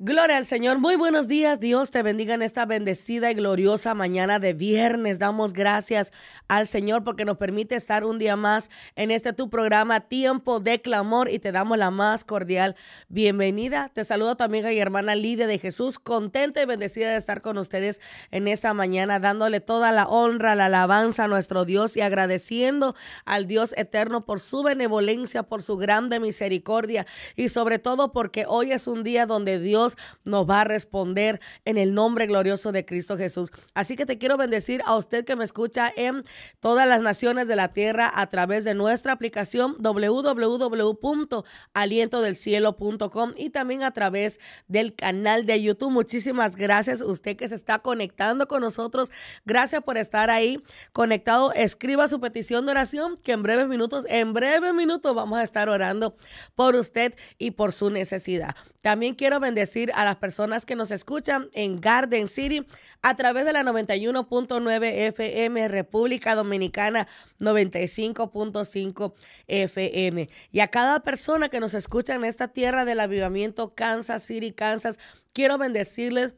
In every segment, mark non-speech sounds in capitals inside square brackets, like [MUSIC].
Gloria al Señor. Muy buenos días. Dios te bendiga en esta bendecida y gloriosa mañana de viernes. Damos gracias al Señor porque nos permite estar un día más en este tu programa Tiempo de Clamor y te damos la más cordial bienvenida. Te saludo tu amiga y hermana Lidia de Jesús. Contenta y bendecida de estar con ustedes en esta mañana, dándole toda la honra, la alabanza a nuestro Dios y agradeciendo al Dios eterno por su benevolencia, por su grande misericordia y sobre todo porque hoy es un día donde Dios nos va a responder en el nombre glorioso de Cristo Jesús. Así que te quiero bendecir a usted que me escucha en todas las naciones de la tierra a través de nuestra aplicación www.alientodelcielo.com y también a través del canal de YouTube. Muchísimas gracias usted que se está conectando con nosotros. Gracias por estar ahí conectado. Escriba su petición de oración que en breves minutos, en breves minutos vamos a estar orando por usted y por su necesidad. También quiero bendecir a las personas que nos escuchan en Garden City a través de la 91.9 FM República Dominicana 95.5 FM y a cada persona que nos escucha en esta tierra del avivamiento Kansas City, Kansas, quiero bendecirles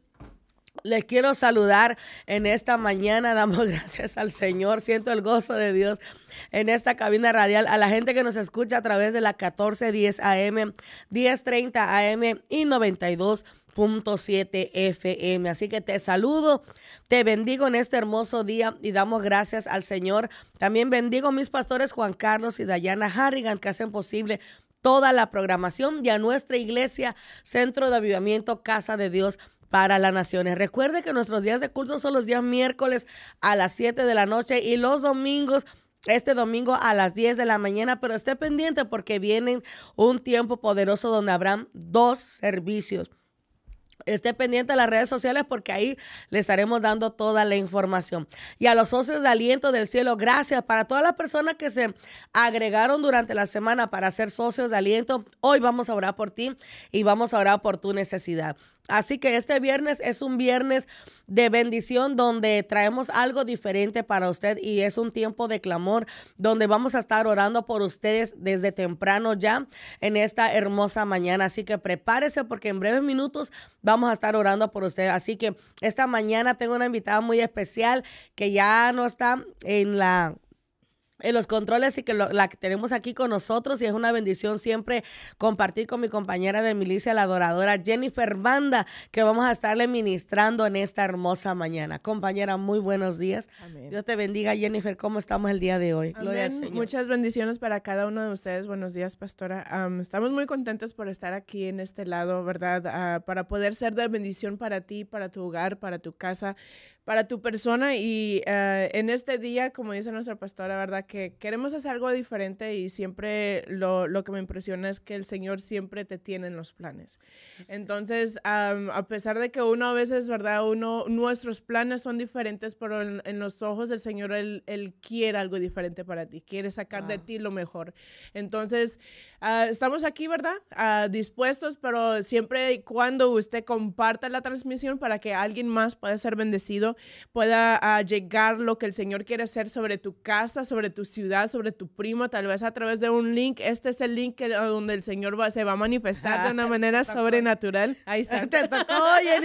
les quiero saludar en esta mañana. [LAUGHS] Damos gracias al Señor. Siento el gozo de Dios en esta cabina radial. A la gente que nos escucha a través de la 1410 AM, 1030 AM y 92.7 FM. Así que te saludo, te bendigo en este hermoso día y damos gracias al Señor. También bendigo a mis pastores Juan Carlos y Dayana Harrigan que hacen posible toda la programación y a nuestra iglesia, Centro de Avivamiento, Casa de Dios para las naciones. Recuerde que nuestros días de culto son los días miércoles a las 7 de la noche y los domingos este domingo a las 10 de la mañana, pero esté pendiente porque viene un tiempo poderoso donde habrán dos servicios. Esté pendiente a las redes sociales porque ahí le estaremos dando toda la información. Y a los socios de Aliento del Cielo, gracias para todas las personas que se agregaron durante la semana para ser socios de Aliento. Hoy vamos a orar por ti y vamos a orar por tu necesidad. Así que este viernes es un viernes de bendición donde traemos algo diferente para usted y es un tiempo de clamor donde vamos a estar orando por ustedes desde temprano ya en esta hermosa mañana. Así que prepárese porque en breves minutos vamos a estar orando por ustedes. Así que esta mañana tengo una invitada muy especial que ya no está en la en los controles y que lo, la tenemos aquí con nosotros y es una bendición siempre compartir con mi compañera de milicia, la adoradora Jennifer Banda, que vamos a estarle ministrando en esta hermosa mañana. Compañera, muy buenos días. Amén. Dios te bendiga, Jennifer. ¿Cómo estamos el día de hoy? Muchas bendiciones para cada uno de ustedes. Buenos días, pastora. estamos muy contentos por estar aquí en este lado, ¿verdad? Ah, para poder ser de bendición para ti, para tu hogar, para tu casa, para tu persona y eh, en este día, como dice nuestra pastora, ¿verdad? Que queremos hacer algo diferente y siempre lo, lo que me impresiona es que el Señor siempre te tiene en los planes. Entonces, a pesar de que uno a veces, ¿verdad? Uno, nuestros planes son diferentes, pero en, los ojos del Señor, él, él, quiere algo diferente para ti, quiere sacar de ti lo mejor. Entonces, ah, estamos aquí, ¿verdad? Ah, dispuestos, pero siempre y cuando usted comparta la transmisión para que alguien más pueda ser bendecido, pueda ah, llegar lo que el Señor quiere hacer sobre tu casa, sobre tu ciudad, sobre tu primo, tal vez a través de un link. Este es el link donde el Señor se va a manifestar de una manera sobrenatural. Ahí está. Te tocó,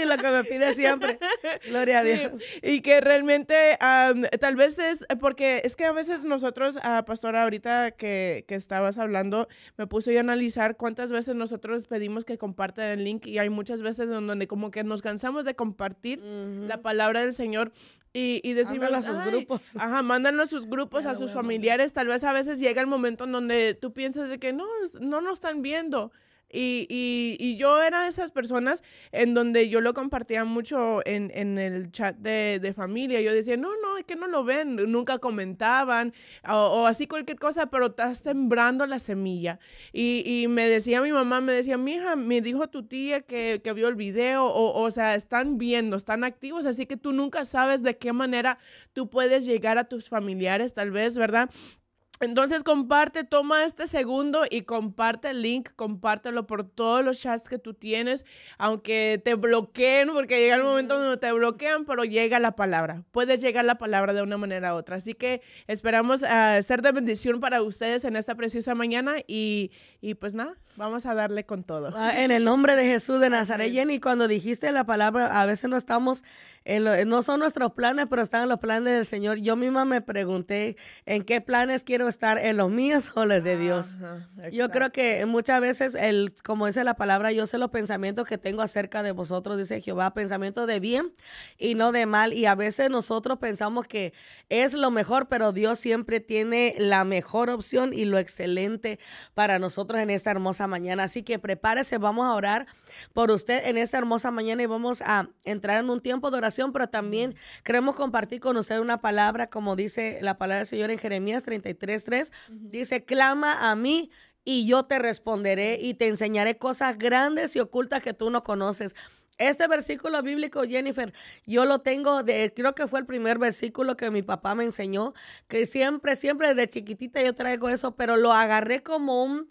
lo que me pide siempre. [LAUGHS] Gloria a Dios. Y que realmente, tal vez es, porque es que a veces nosotros, ah, pastora, ahorita que, que estabas hablando, me puse a analizar cuántas veces nosotros pedimos que compartan el link y hay muchas veces donde como que nos cansamos de compartir la palabra del Señor Señor y, y decimos, a sus grupos. [LAUGHS] Ajá, mándanos sus grupos, a sus familiares. Tal vez a veces llega el momento en donde tú piensas de que no, no nos están viendo. Y, y, yo era de esas personas en donde yo lo compartía mucho en, el chat de, familia. Yo decía, no, no, es que no lo ven, nunca comentaban o, así cualquier cosa, pero estás sembrando la semilla. Y, y, me decía mi mamá, me decía, mija, me dijo tu tía que, vio el video, o, o sea, están viendo, están activos, así que tú nunca sabes de qué manera tú puedes llegar a tus familiares, tal vez, ¿verdad? Entonces comparte, toma este segundo y comparte el link, compártelo por todos los chats que tú tienes, aunque te bloqueen, porque llega el momento donde te bloquean, pero llega la palabra, puede llegar la palabra de una manera u otra. Así que esperamos eh, ser de bendición para ustedes en esta preciosa mañana y, pues nada, vamos a darle con todo. Ah, en el nombre de Jesús de Nazaret, Jenny, cuando dijiste la palabra, a veces no estamos, no son nuestros planes, pero están los planes del Señor. Yo misma me pregunté en qué planes quiero estar en los míos o los de Dios. yo creo que muchas veces, el, como dice la palabra, yo sé los pensamientos que tengo acerca de vosotros, dice Jehová, pensamientos de bien y no de mal. Y a veces nosotros pensamos que es lo mejor, pero Dios siempre tiene la mejor opción y lo excelente para nosotros en esta hermosa mañana. Así que prepárese, vamos a orar por usted en esta hermosa mañana y vamos a entrar en un tiempo de oración, pero también queremos compartir con usted una palabra, como dice la palabra del Señor en Jeremías 33.3, dice, clama a mí y yo te responderé y te enseñaré cosas grandes y ocultas que tú no conoces. Este versículo bíblico, Jennifer, yo lo tengo de, creo que fue el primer versículo que mi papá me enseñó, que siempre, siempre desde chiquitita yo traigo eso, pero lo agarré como un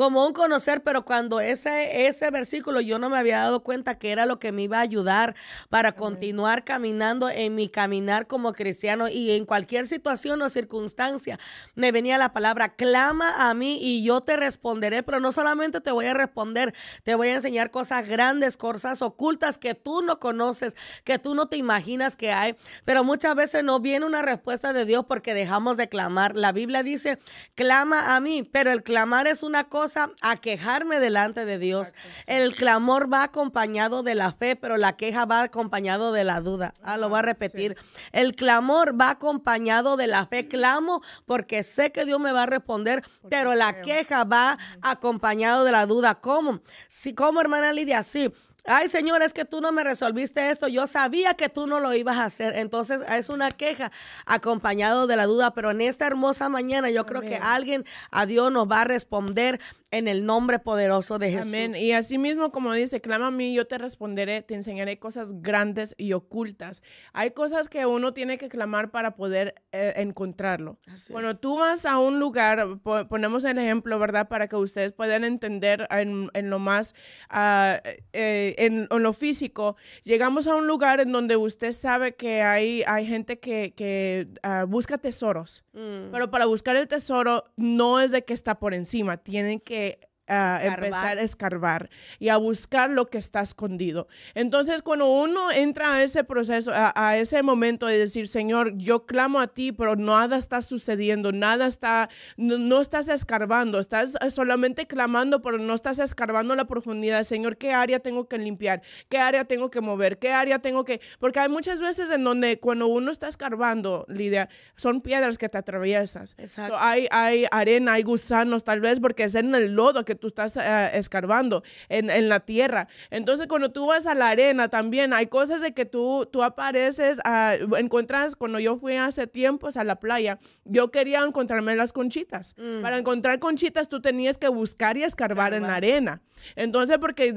como un conocer, pero cuando ese, ese versículo yo no me había dado cuenta que era lo que me iba a ayudar para continuar caminando en mi caminar como cristiano y en cualquier situación o circunstancia me venía la palabra, clama a mí y yo te responderé, pero no solamente te voy a responder, te voy a enseñar cosas grandes, cosas ocultas que tú no conoces, que tú no te imaginas que hay, pero muchas veces no viene una respuesta de Dios porque dejamos de clamar. La Biblia dice, clama a mí, pero el clamar es una cosa a quejarme delante de Dios. El clamor va acompañado de la fe, pero la queja va acompañado de la duda. Ah, lo voy a ah, repetir. El clamor va acompañado de la fe. Clamo porque sé que Dios me va a responder, pero la queja va acompañado de la duda. ¿Cómo? Si, ¿Cómo, hermana Lidia? Sí. Ay, Señor, es que tú no me resolviste esto. Yo sabía que tú no lo ibas a hacer. Entonces, es una queja acompañado de la duda. Pero en esta hermosa mañana, yo creo que alguien a Dios nos va a responder en el nombre poderoso de Jesús. Amén. Y así mismo, como dice, clama a mí, yo te responderé, te enseñaré cosas grandes y ocultas. Hay cosas que uno tiene que clamar para poder eh, encontrarlo. Bueno, tú vas a un lugar, ponemos el ejemplo, ¿verdad? Para que ustedes puedan entender en, lo más ah, eh, en, lo físico, llegamos a un lugar en donde usted sabe que hay, hay gente que, ah, busca tesoros, mm. pero para buscar el tesoro no es de que está por encima, tienen que a empezar a escarbar y a buscar lo que está escondido. Entonces, cuando uno entra a ese proceso, a, ese momento de decir, Señor, yo clamo a ti, pero nada está sucediendo, nada está, no, estás escarbando, estás eh, solamente clamando, pero no estás escarbando la profundidad. Señor, ¿qué área tengo que limpiar? ¿Qué área tengo que mover? ¿Qué área tengo que...? Porque hay muchas veces en donde cuando uno está escarbando, Lidia, son piedras que te atraviesas. Exacto. hay, hay arena, hay gusanos, tal vez porque es en el lodo que tú estás ah, escarbando en, la tierra. Entonces, cuando tú vas a la arena también, hay cosas de que tú, tú apareces, ah, encuentras, cuando yo fui hace tiempos a la playa, yo quería encontrarme las conchitas. Mm. Para encontrar conchitas, tú tenías que buscar y escarbar en la arena. Entonces, porque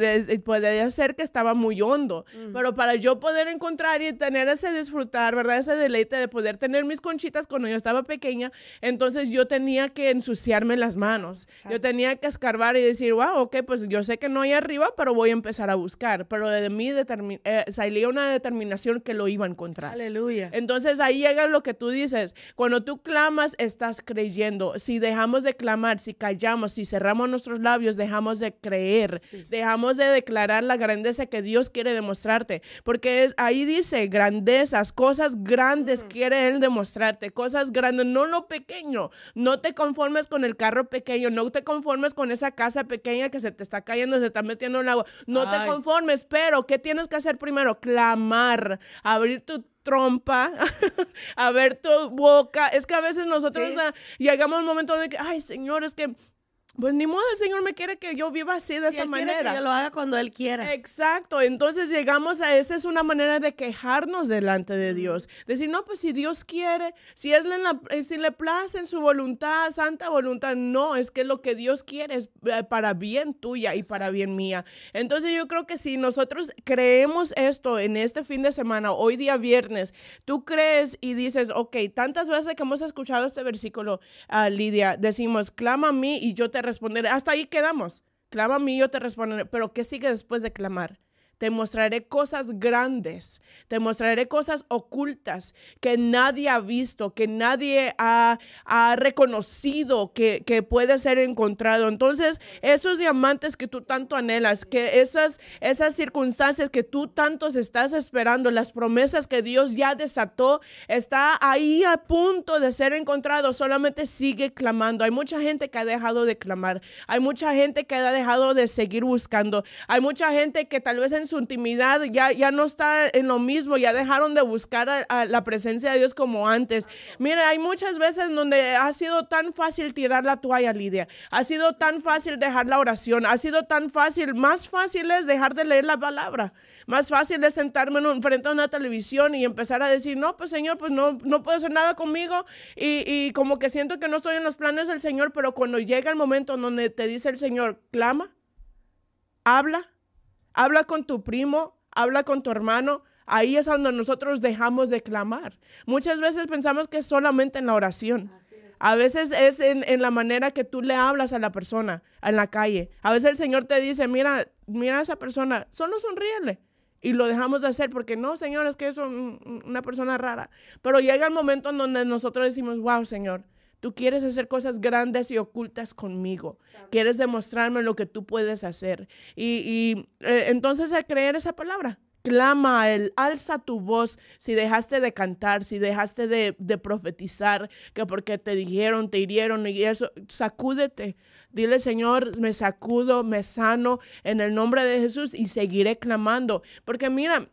podría ser que estaba muy hondo, mm. pero para yo poder encontrar y tener ese disfrutar, ¿verdad? Ese deleite de poder tener mis conchitas cuando yo estaba pequeña, entonces yo tenía que ensuciarme las manos. Yo tenía que escarbar y decir, wow, ok, pues yo sé que no hay arriba, pero voy a empezar a buscar. Pero de mí eh, salía una determinación que lo iba a encontrar. Aleluya. Entonces ahí llega lo que tú dices. Cuando tú clamas, estás creyendo. Si dejamos de clamar, si callamos, si cerramos nuestros labios, dejamos de creer, dejamos de declarar la grandeza que Dios quiere demostrarte. Porque ahí dice grandezas, cosas grandes quiere Él demostrarte, cosas grandes, no lo pequeño. No te conformes con el carro pequeño, no te conformes con esa casa pequeña que se te está cayendo, se está metiendo el agua. No te conformes, pero ¿qué tienes que hacer primero? Clamar, abrir tu trompa, [LAUGHS] abrir tu boca. Es que a veces nosotros llegamos a un momento de que, ay, señor, es que pues ni modo, el Señor me quiere que yo viva así de esta manera. Que yo lo haga cuando Él quiera. Exacto. Entonces llegamos a esa es una manera de quejarnos delante de Dios. Decir, no, pues si Dios quiere, si, es la, eh, si le place en su voluntad, santa voluntad, no, es que lo que Dios quiere es eh, para bien tuya y para bien mía. Entonces yo creo que si nosotros creemos esto en este fin de semana, hoy día viernes, tú crees y dices, ok, tantas veces que hemos escuchado este versículo, ah, Lidia, decimos, clama a mí y yo te responder. Hasta ahí quedamos. Clama a mí, yo te responderé. Pero ¿qué sigue después de clamar? Te mostraré cosas grandes, te mostraré cosas ocultas que nadie ha visto, que nadie ha, reconocido que, que, puede ser encontrado. Entonces, esos diamantes que tú tanto anhelas, que esas, esas circunstancias que tú tanto estás esperando, las promesas que Dios ya desató, está ahí a punto de ser encontrado. Solamente sigue clamando. Hay mucha gente que ha dejado de clamar. Hay mucha gente que ha dejado de seguir buscando. Hay mucha gente que tal vez en su intimidad, ya, ya no está en lo mismo, ya dejaron de buscar la presencia de Dios como antes. Mira, hay muchas veces donde ha sido tan fácil tirar la toalla, Lidia, ha sido tan fácil dejar la oración, ha sido tan fácil, más fácil es dejar de leer la palabra, más fácil es sentarme en frente a una televisión y empezar a decir, no, pues Señor, pues no, no puedo hacer nada conmigo y, y como que siento que no estoy en los planes del Señor, pero cuando llega el momento donde te dice el Señor, clama, habla, Habla con tu primo, habla con tu hermano. Ahí es donde nosotros dejamos de clamar. Muchas veces pensamos que es solamente en la oración. A veces es en, la manera que tú le hablas a la persona en la calle. A veces el Señor te dice, mira, mira a esa persona, solo sonríele. Y lo dejamos de hacer porque no, Señor, es que es una persona rara. Pero llega el momento en donde nosotros decimos, wow, Señor, Tú quieres hacer cosas grandes y ocultas conmigo. Quieres demostrarme lo que tú puedes hacer. Y, eh, entonces a creer esa palabra. Clama a Él, alza tu voz si dejaste de cantar, si dejaste de, de profetizar, que porque te dijeron, te hirieron y eso, sacúdete. Dile, Señor, me sacudo, me sano en el nombre de Jesús y seguiré clamando. Porque mira,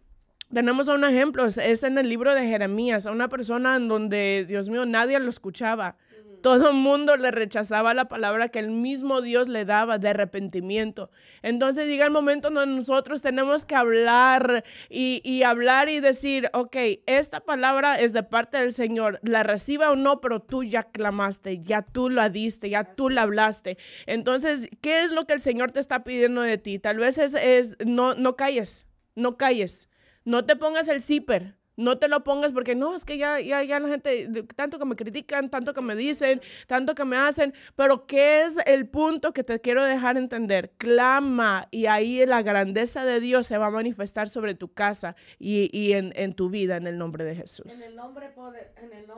tenemos un ejemplo, es en el libro de Jeremías, a una persona en donde, Dios mío, nadie lo escuchaba. Todo el mundo le rechazaba la palabra que el mismo Dios le daba de arrepentimiento. Entonces llega el momento donde nosotros tenemos que hablar y, hablar y decir, ok, esta palabra es de parte del Señor, la reciba o no, pero tú ya clamaste, ya tú la diste, ya tú la hablaste. Entonces, ¿qué es lo que el Señor te está pidiendo de ti? Tal vez es, no, no calles, no calles, no te pongas el zipper. No te lo pongas porque no, es que ya, ya, ya la gente, tanto que me critican, tanto que me dicen, tanto que me hacen, pero ¿qué es el punto que te quiero dejar entender? Clama y ahí la grandeza de Dios se va a manifestar sobre tu casa y, y en, tu vida en el nombre de Jesús. En el nombre, poder, en el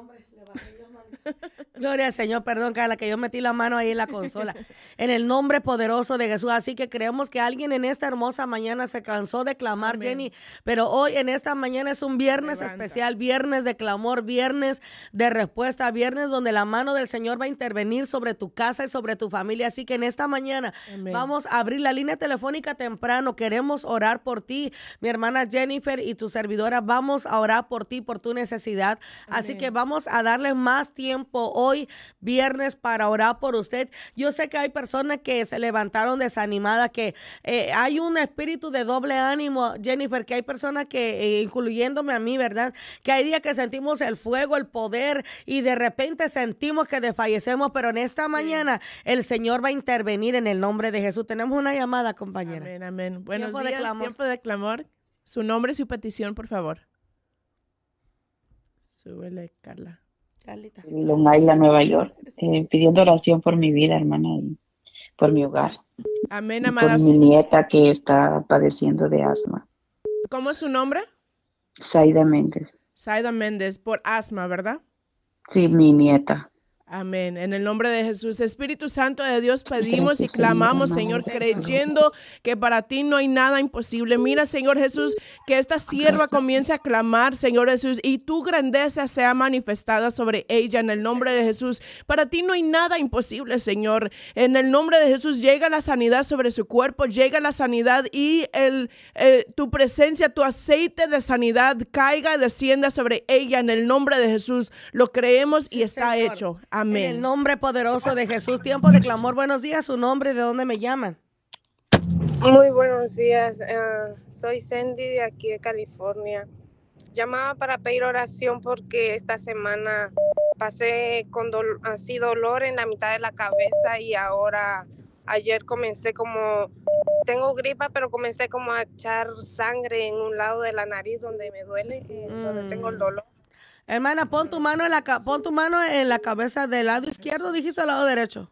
[LAUGHS] Gloria al Señor, perdón, la que yo metí la mano ahí en la consola. en el nombre poderoso de Jesús. Así que creemos que alguien en esta hermosa mañana se cansó de clamar, Jenny, pero hoy en esta mañana es un viernes especial, viernes de clamor, viernes de respuesta, viernes donde la mano del Señor va a intervenir sobre tu casa y sobre tu familia. Así que en esta mañana vamos a abrir la línea telefónica temprano. Queremos orar por ti, mi hermana Jennifer y tu servidora. Vamos a orar por ti, por tu necesidad. Así que vamos a darle más tiempo hoy, viernes, para orar por usted. Yo sé que hay personas que se levantaron desanimadas, que eh, hay un espíritu de doble ánimo, Jennifer, que hay personas que, eh, incluyéndome a mí, ¿verdad? Que hay días que sentimos el fuego, el poder y de repente sentimos que desfallecemos, pero en esta mañana el Señor va a intervenir en el nombre de Jesús. Tenemos una llamada, compañera. Amén, amén. Buenos días, tiempo de clamor. Su nombre y su petición, por favor. Súbele, Carla. Carlita. Long Island, Nueva York, eh, pidiendo oración por mi vida, hermana, y por mi hogar. Amén, amada. Por mi nieta que está padeciendo de asma. ¿Cómo es su nombre? Saida Méndez. Saida Méndez, por asma, ¿verdad? Sí, mi nieta. Amén. En el nombre de Jesús, Espíritu Santo de Dios, pedimos y clamamos, Señor, creyendo que para ti no hay nada imposible. Mira, Señor Jesús, que esta sierva comience a clamar, Señor Jesús, y tu grandeza sea manifestada sobre ella en el nombre de Jesús. Para ti no hay nada imposible, Señor. En el nombre de Jesús, llega la sanidad sobre su cuerpo, llega la sanidad y eh, tu presencia, tu aceite de sanidad caiga y descienda sobre ella en el nombre de Jesús. Lo creemos y está hecho. Amén. En el nombre poderoso de Jesús, tiempo de clamor. Buenos días, su nombre, ¿de dónde me llaman? Muy buenos días. Eh, soy Sandy de aquí de California. Llamaba para pedir oración porque esta semana pasé con así dolor en la mitad de la cabeza y ahora ayer comencé como tengo gripa, pero comencé como a echar sangre en un lado de la nariz donde me duele, y eh, donde tengo el mm. dolor. Hermana, pon tu mano en la pon tu mano en la cabeza del lado izquierdo, dijiste al lado derecho.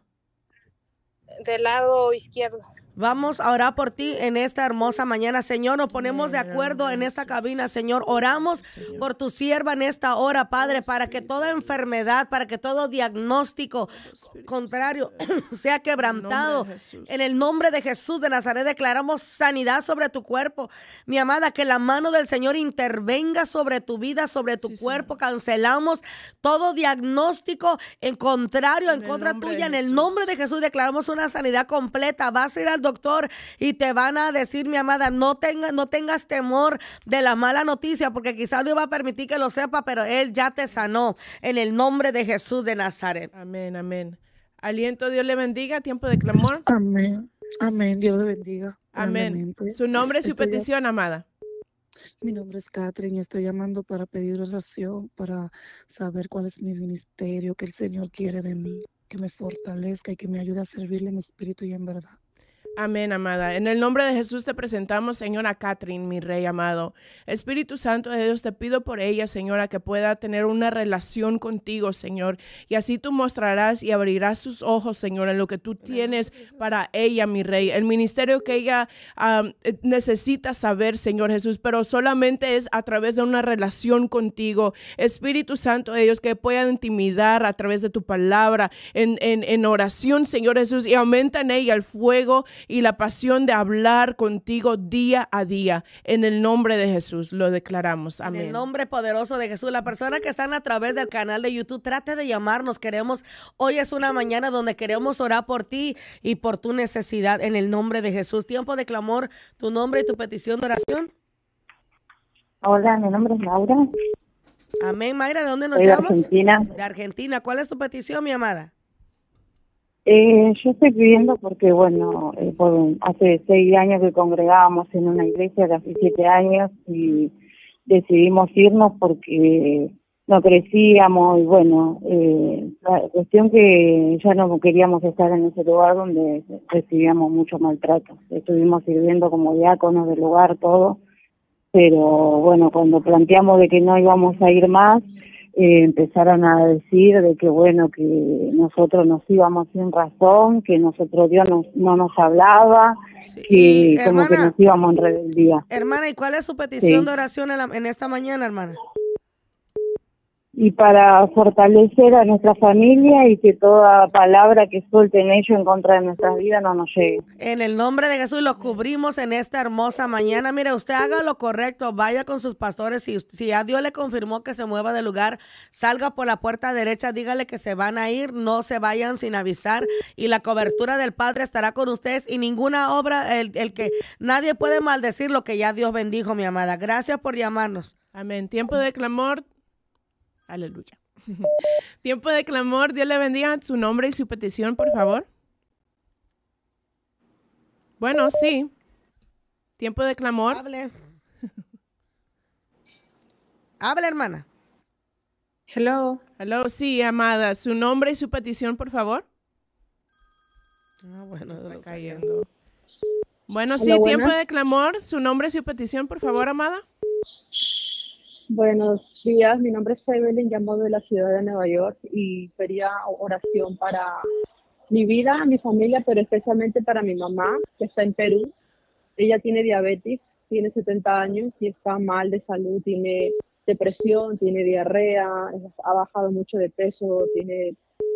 Del lado izquierdo. Vamos a orar por ti en esta hermosa mañana, Señor. Nos ponemos de acuerdo en esta cabina, Señor. Oramos por tu sierva en esta hora, Padre, oh, para que toda enfermedad, para que todo diagnóstico oh, contrario [CLEARS THROAT] sea quebrantado. En el nombre de Jesús de Nazaret declaramos sanidad sobre tu cuerpo. Mi amada, que la mano del Señor intervenga sobre tu vida, sobre tu cuerpo. Cancelamos todo diagnóstico en contrario, en contra tuya. En el nombre de Jesús declaramos una sanidad completa. Vas a ir al doctor doctor y te van a decir, mi amada, no, tenga, no tengas temor de la mala noticia, porque quizás Dios va a permitir que lo sepa, pero Él ya te sanó en el nombre de Jesús de Nazaret. Amén, amén. Aliento, Dios le bendiga, tiempo de clamor. Amén, amén, Dios le bendiga. Amén. Su nombre y su petición, amada. Mi nombre es Catherine y estoy llamando para pedir oración, para saber cuál es mi ministerio, que el Señor quiere de mí, que me fortalezca y que me ayude a servirle en espíritu y en verdad. Amén, amada. En el nombre de Jesús te presentamos, Señora Catherine, mi Rey amado. Espíritu Santo de Dios, te pido por ella, Señora, que pueda tener una relación contigo, Señor. Y así tú mostrarás y abrirás sus ojos, Señora, en lo que tú tienes para ella, mi Rey. El ministerio que ella eh, necesita saber, Señor Jesús, pero solamente es a través de una relación contigo. Espíritu Santo de Dios, que pueda intimidar a través de tu palabra, en, en, en oración, Señor Jesús, y aumenta en ella el fuego y la pasión de hablar contigo día a día. En el nombre de Jesús lo declaramos. Amén. En el nombre poderoso de Jesús. La persona que están a través del canal de YouTube, trate de llamarnos. Queremos, hoy es una mañana donde queremos orar por ti y por tu necesidad. En el nombre de Jesús. Tiempo de clamor, tu nombre y tu petición de oración. Hola, mi nombre es Laura. Amén, Mayra, ¿de dónde nos llamas? De Argentina. De Argentina. ¿Cuál es tu petición, mi amada? Eh, yo estoy pidiendo porque, bueno, eh, hace seis años que congregábamos en una iglesia, casi siete años, y decidimos irnos porque no crecíamos y, bueno, eh, la cuestión que ya no queríamos estar en ese lugar donde recibíamos mucho maltrato. Estuvimos sirviendo como diáconos del lugar, todo, pero, bueno, cuando planteamos de que no íbamos a ir más, eh, empezaron a decir de que bueno, que nosotros nos íbamos sin razón, que nosotros Dios no nos hablaba, y como que nos íbamos en rebeldía. Hermana, ¿y cuál es su petición de oración en esta mañana, hermana? y para fortalecer a nuestra familia y que toda palabra que suelten ellos en contra de nuestras vidas no nos llegue. En el nombre de Jesús los cubrimos en esta hermosa mañana. Mire, usted haga lo correcto, vaya con sus pastores. Si, si ya Dios le confirmó que se mueva de lugar, salga por la puerta derecha, dígale que se van a ir, no se vayan sin avisar y la cobertura del Padre estará con ustedes y ninguna obra, el, el que nadie puede maldecir lo que ya Dios bendijo, mi amada. Gracias por llamarnos. Amén. Tiempo de clamor, Aleluya. [LAUGHS] Tiempo de clamor, Dios le bendiga su nombre y su petición, por favor. Bueno, sí. Tiempo de clamor. Hable. Hable, hermana. Hello. Hello, sí, amada. Su nombre y su petición, por favor. Ah, bueno, está cayendo. Bueno, sí, tiempo de clamor. Su nombre y su petición, por favor, amada. Buenos días, mi nombre es Evelyn, llamo de la ciudad de Nueva York y quería oración para mi vida, mi familia, pero especialmente para mi mamá, que está en Perú. Ella tiene diabetes, tiene 70 años y está mal de salud, tiene depresión, tiene diarrea, ha bajado mucho de peso, tiene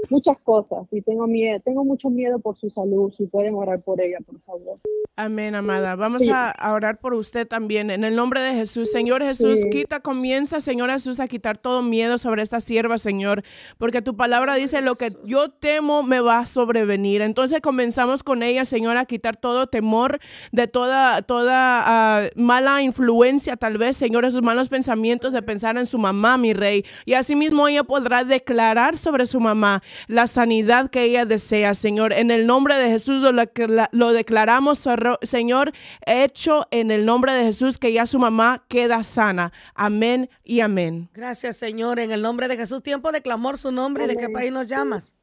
muchas cosas y tengo miedo, tengo mucho miedo por su salud, si pueden orar por ella, por favor. Amén, amada. Vamos a orar por usted también. En el nombre de Jesús, Señor Jesús, quita, comienza, Señor Jesús, a quitar todo miedo sobre esta sierva, Señor, porque tu palabra dice, lo que yo temo me va a sobrevenir. Entonces comenzamos con ella, Señor, a quitar todo temor de toda, toda ah, mala influencia, tal vez, Señor, esos malos pensamientos de pensar en su mamá, mi rey. Y asimismo ella podrá declarar sobre su mamá la sanidad que ella desea, Señor. En el nombre de Jesús lo, declaramos, Señor, hecho en el nombre de Jesús, que ya su mamá queda sana. Amén y amén. Gracias, Señor. En el nombre de Jesús, tiempo de clamor, su nombre de qué país nos llamas.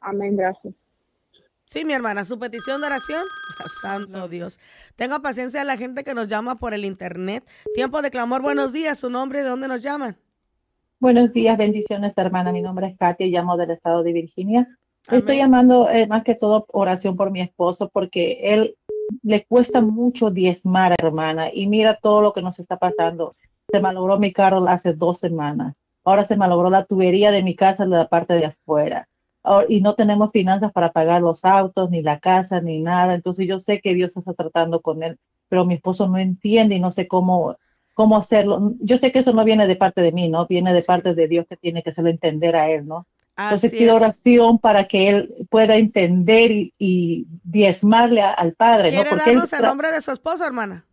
Amén, gracias. Sí, mi hermana, su petición de oración. [LAUGHS] Santo Dios. Tenga paciencia a la gente que nos llama por el internet. Tiempo de clamor, buenos días. Su nombre, ¿de dónde nos llaman? Buenos días, bendiciones, hermana. Mi nombre es Katia y llamo del estado de Virginia. Estoy llamando eh, más que todo oración por mi esposo porque él le cuesta mucho diezmar, hermana, y mira todo lo que nos está pasando. Se malogró mi carro hace dos semanas. Ahora se malogró la tubería de mi casa de la parte de afuera. y no tenemos finanzas para pagar los autos, ni la casa, ni nada. Entonces yo sé que Dios está tratando con él, pero mi esposo no entiende y no sé cómo hacerlo. Yo sé que eso no viene de parte de mí, ¿no? Viene de parte de Dios que tiene que hacerlo entender a Él, ¿no? Entonces pido oración para que Él pueda entender y, diezmarle al Padre, ¿no? Porque darnos el nombre de su esposa, hermana?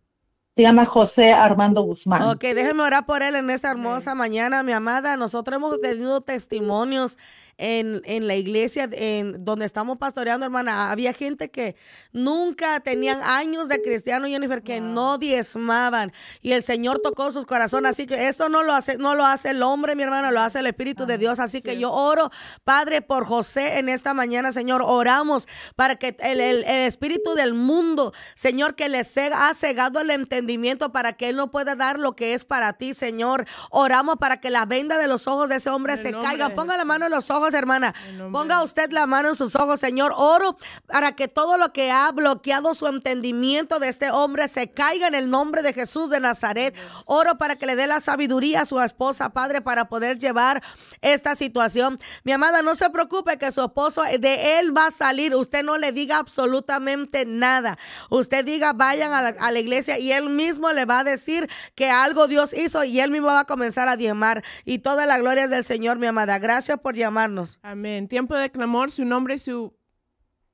Se llama José Armando Guzmán. Ok, déjeme orar por él en esta hermosa mañana, mi amada. Nosotros hemos tenido testimonios en, la iglesia en donde estamos pastoreando, hermana, había gente que nunca tenían años de cristiano, Jennifer, que no diezmaban. Y el Señor tocó sus corazones. Así que esto no lo hace, no lo hace el hombre, mi hermana, lo hace el Espíritu de ah, Dios. Así, que yo oro, Padre, por José en esta mañana, Señor. Oramos para que el, Espíritu del mundo, Señor, que le ha cegado el entendimiento para que él no pueda dar lo que es para ti, Señor. Oramos para que la venda de los ojos de ese hombre se caiga. Ponga la mano en los ojos hermana. Ponga usted la mano en sus ojos, Señor. Oro para que todo lo que ha bloqueado su entendimiento de este hombre se caiga en el nombre de Jesús de Nazaret. Oro para que le dé la sabiduría a su esposa, Padre, para poder llevar esta situación. Mi amada, no se preocupe que su esposo eh, de él va a salir. Usted no le diga absolutamente nada. Usted diga, vayan a la, iglesia y él mismo le va a decir que algo Dios hizo y él mismo va a comenzar a diemar Y toda la gloria es del Señor, mi amada. Gracias por llamarnos. Amén. Tiempo de clamor, su nombre y su...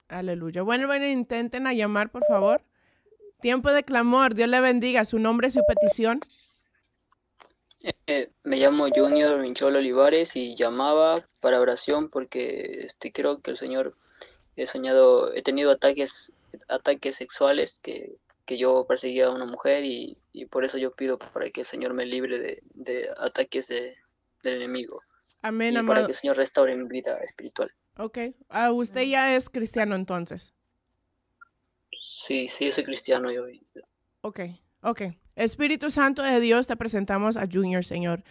Aleluya. Bueno, bueno, intenten a llamar, por favor. Tiempo de clamor, Dios le bendiga, su nombre y su petición. Eh, me llamo Junior Rinchol Olivares y llamaba para oración porque este, creo que el Señor he soñado, he tenido ataques, ataques sexuales que, yo perseguía a una mujer y, por eso yo pido para que el Señor me libre de, ataques del enemigo. Amén, y Para que el Señor restaure mi vida espiritual. Ok. a ah, usted ya es cristiano entonces. Sí, sí, yo soy cristiano. Yo... Ok, ok. Espíritu Santo de Dios, te presentamos a Junior, Señor.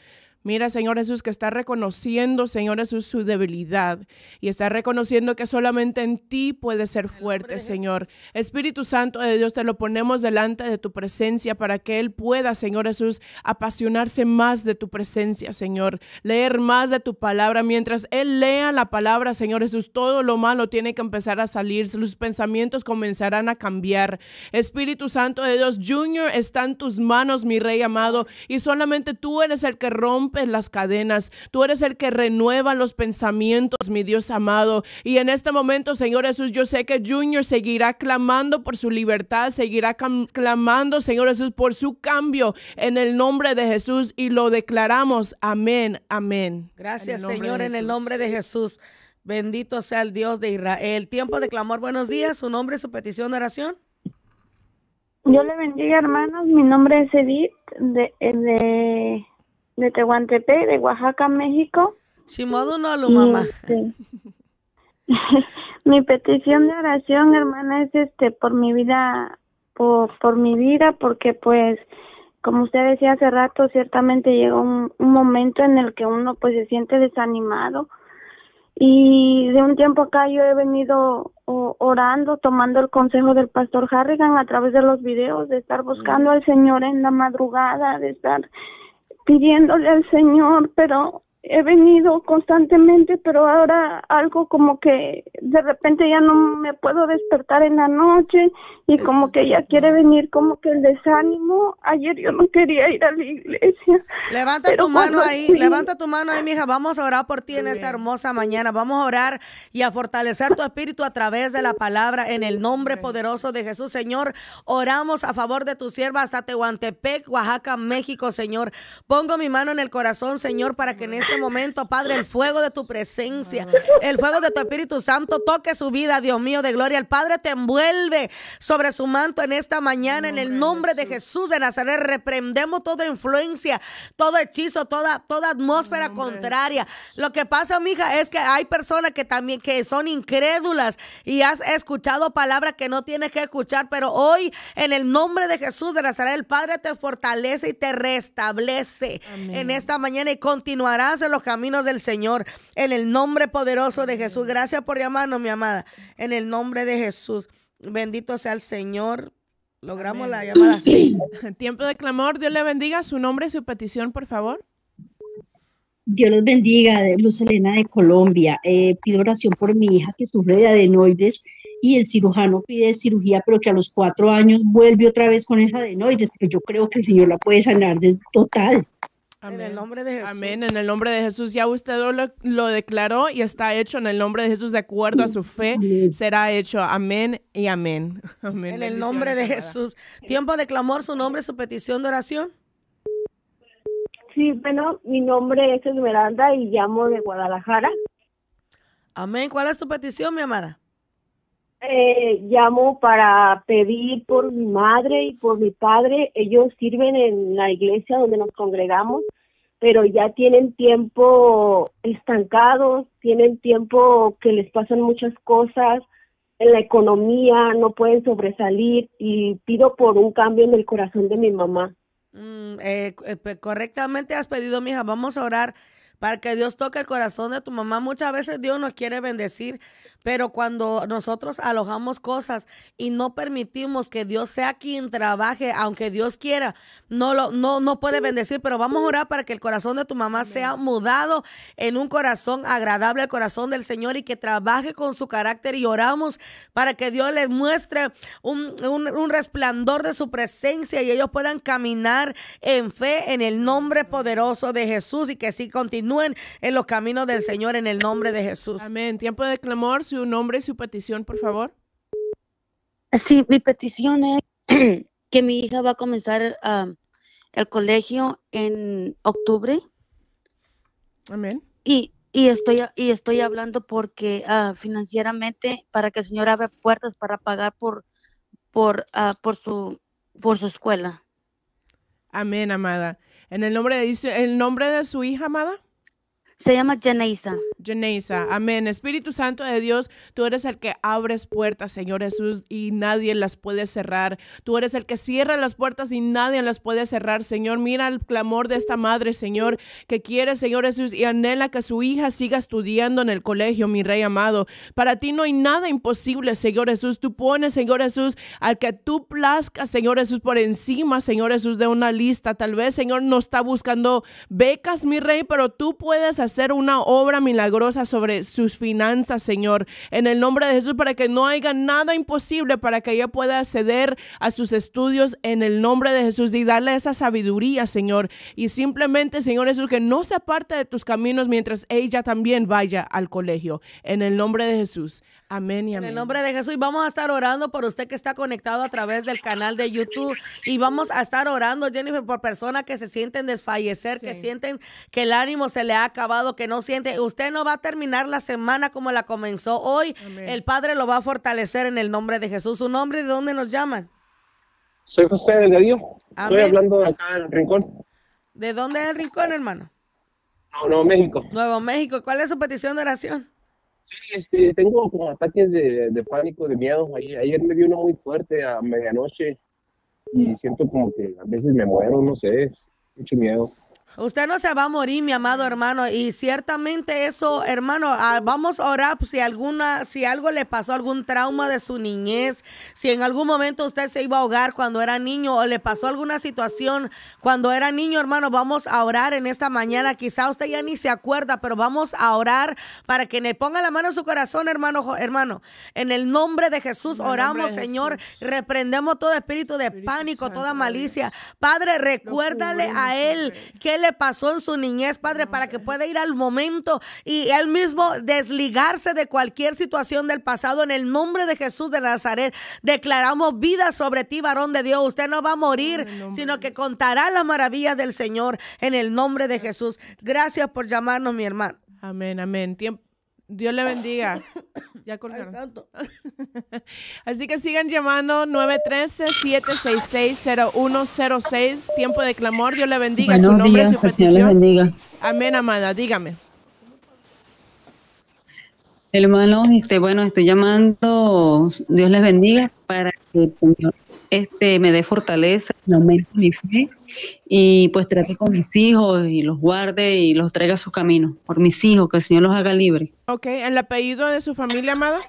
Mira, Señor Jesús, que está reconociendo, Señor Jesús, su debilidad y está reconociendo que solamente en ti puede ser fuerte, Señor. Espíritu Santo de Dios, te lo ponemos delante de tu presencia para que Él pueda, Señor Jesús, apasionarse más de tu presencia, Señor. Leer más de tu palabra. Mientras Él lea la palabra, Señor Jesús, todo lo malo tiene que empezar a salir. Sus pensamientos comenzarán a cambiar. Espíritu Santo de Dios, Junior está en tus manos, mi Rey amado, y solamente tú eres el que rompe las cadenas, tú eres el que renueva los pensamientos, mi Dios amado. Y en este momento, Señor Jesús, yo sé que Junior seguirá clamando por su libertad, seguirá clamando, Señor Jesús, por su cambio en el nombre de Jesús y lo declaramos. Amén, amén. Gracias, Señor, en el nombre de Jesús. Bendito sea el Dios de Israel. el Tiempo de clamor, buenos días. Su nombre, su petición oración. Yo le bendiga, hermanos. Mi nombre es Edith, de, de de Tehuantepec, de Oaxaca, México. modo no lo mamá. Este, [LAUGHS] mi petición de oración, hermana, es este por mi vida, por, por mi vida, porque pues, como usted decía hace rato, ciertamente llega un, un momento en el que uno pues se siente desanimado. Y de un tiempo acá yo he venido orando, tomando el consejo del pastor Harrigan a través de los videos, de estar buscando mm. al Señor en la madrugada, de estar pidiéndole al Señor, pero he venido constantemente, pero ahora algo como que de repente ya no me puedo despertar en la noche y como que ya quiere venir como que el desánimo. Ayer yo no quería ir a la iglesia. Levanta tu mano ahí, levanta tu mano ahí, mija. Vamos a orar por ti en esta hermosa mañana. Vamos a orar y a fortalecer tu espíritu a través de la palabra en el nombre poderoso de Jesús, Señor. Oramos a favor de tu sierva hasta Tehuantepec, Oaxaca, México, Señor. Pongo mi mano en el corazón, Señor, para que en este este momento, Padre, el fuego de tu presencia, el fuego de tu Espíritu Santo toque su vida, Dios mío, de gloria. El Padre te envuelve sobre su manto en esta mañana, en el nombre de Jesús de Nazaret. Reprendemos toda influencia, todo hechizo, toda, toda atmósfera contraria. Lo que pasa, mija, es que hay personas que también que son incrédulas y has escuchado palabras que no tienes que escuchar, pero hoy, en el nombre de Jesús de Nazaret, el Padre te fortalece y te restablece en esta mañana y continuarás los caminos del Señor. En el nombre poderoso de Jesús. Gracias por llamarnos, mi amada. En el nombre de Jesús. Bendito sea el Señor. Logramos la llamada. [CLEARS THROAT] Tiempo de clamor. Dios le bendiga. Su nombre y su petición, por favor. Dios los bendiga, Luz Elena de Colombia. Eh, pido oración por mi hija que sufre de adenoides y el cirujano pide cirugía, pero que a los cuatro años vuelve otra vez con esa adenoides, que yo creo que el Señor la puede sanar de total. En el nombre de Jesús. Amén. En el nombre de Jesús. Ya usted lo, declaró y está hecho en el nombre de Jesús, de acuerdo a su fe, será hecho. Amén y amén. [LAUGHS] En el nombre de Jesús. Tiempo de clamor, su nombre, su petición de oración. Sí, bueno, mi nombre es Esmeralda y llamo de Guadalajara. Amén. ¿Cuál es tu petición, mi amada? Eh, llamo para pedir por mi madre y por mi padre. Ellos sirven en la iglesia donde nos congregamos pero ya tienen tiempo estancados, tienen tiempo que les pasan muchas cosas en la economía, no pueden sobresalir y pido por un cambio en el corazón de mi mamá. Mm, eh, eh, correctamente has pedido, mija, vamos a orar para que Dios toque el corazón de tu mamá. Muchas veces Dios nos quiere bendecir, pero cuando nosotros alojamos cosas y no permitimos que Dios sea quien trabaje, aunque Dios quiera, no, lo, no, no puede mm. bendecir, pero vamos a mm. orar para que el corazón de tu mamá sea mudado en un corazón agradable al corazón del Señor y que trabaje con su carácter y oramos para que Dios les muestre un, un resplandor de su presencia y ellos puedan caminar en fe en el nombre poderoso de Jesús y que sí continúen en los caminos del mm. Señor en el nombre de Jesús. Amén. Tiempo de clamor su nombre y su petición, por favor? Sí, mi petición es [CLEARS THROAT] que mi hija va a comenzar a el colegio en octubre. Amén. Y, y, estoy, y estoy hablando porque ah, financieramente, para que el Señor abra puertas para pagar por, por, ah, por, su, por su escuela. Amén, amada. En el nombre de, el nombre de su hija, amada. Se llama Geneisa. Geneisa, amén. Espíritu Santo de Dios, tú eres el que abres puertas, Señor Jesús, y nadie las puede cerrar. Tú eres el que cierra las puertas y nadie las puede cerrar, Señor. Mira el clamor de esta madre, Señor, que quiere, Señor Jesús, y anhela que su hija siga estudiando en el colegio, mi Rey amado. Para ti no hay nada imposible, Señor Jesús. Tú pones, Señor Jesús, al que tú plazcas, Señor Jesús, por encima, Señor Jesús, de una lista. Tal vez, Señor, no está buscando becas, mi Rey, pero tú puedes hacer una obra milagrosa sobre sus finanzas, Señor, en el nombre de Jesús, para que no haya nada imposible para que ella pueda acceder a sus estudios en el nombre de Jesús y darle esa sabiduría, Señor. Y simplemente, Señor Jesús, que no se aparte de tus caminos mientras ella también vaya al colegio, en el nombre de Jesús. Amén y amén. En el nombre de Jesús, y vamos a estar orando por usted que está conectado a través del canal de YouTube. Y vamos a estar orando, Jennifer, por personas que se sienten desfallecer, que sienten que el ánimo se le ha acabado, que no siente. Usted no va a terminar la semana como la comenzó hoy. El Padre lo va a fortalecer en el nombre de Jesús. ¿Su nombre de dónde nos llaman? Soy José de Dios, Estoy hablando de acá en el rincón. ¿De dónde es el rincón, hermano? Nuevo México. Nuevo México. ¿Cuál es su petición de oración? Sí, este, tengo como ataques de, pánico, de miedo. Ayer, ayer, me dio uno muy fuerte a medianoche y siento como que a veces me muero, no sé, es mucho miedo. Usted no se va a morir, mi amado hermano. Y ciertamente eso, hermano, ah, vamos a orar pues, si alguna, si algo le pasó, algún trauma de su niñez, si en algún momento usted se iba a ahogar cuando era niño o le pasó alguna situación cuando era niño, hermano, vamos a orar en esta mañana. Quizá usted ya ni se acuerda, pero vamos a orar para que le ponga la mano en su corazón, hermano, hermano. En el nombre de Jesús oramos, Señor. Reprendemos todo espíritu, de pánico, toda malicia. Padre, recuérdale a Él que Él pasó en su niñez, Padre, para que pues. pueda ir al momento y él mismo desligarse de cualquier situación del pasado. En el nombre de Jesús de Nazaret, declaramos vida sobre ti, varón de Dios. Usted no va a morir, sino que contará la maravilla del Señor en el nombre de Jesús. Gracias por llamarnos, mi hermano. Amén, amén. Tiempo Dios le bendiga. [COUGHS] Ya colgaron. [LAUGHS] Así que sigan llamando 913-766-0106. Tiempo de clamor. Dios le bendiga. su nombre, su petición. le Amén, amada. Dígame. Hermano, este, bueno, estoy llamando, Dios les bendiga, para que el Señor este, me dé fortaleza, aumente mi fe y pues trate con mis hijos y los guarde y los traiga a sus caminos, por mis hijos, que el Señor los haga libres. Ok, ¿el apellido de su familia, amada?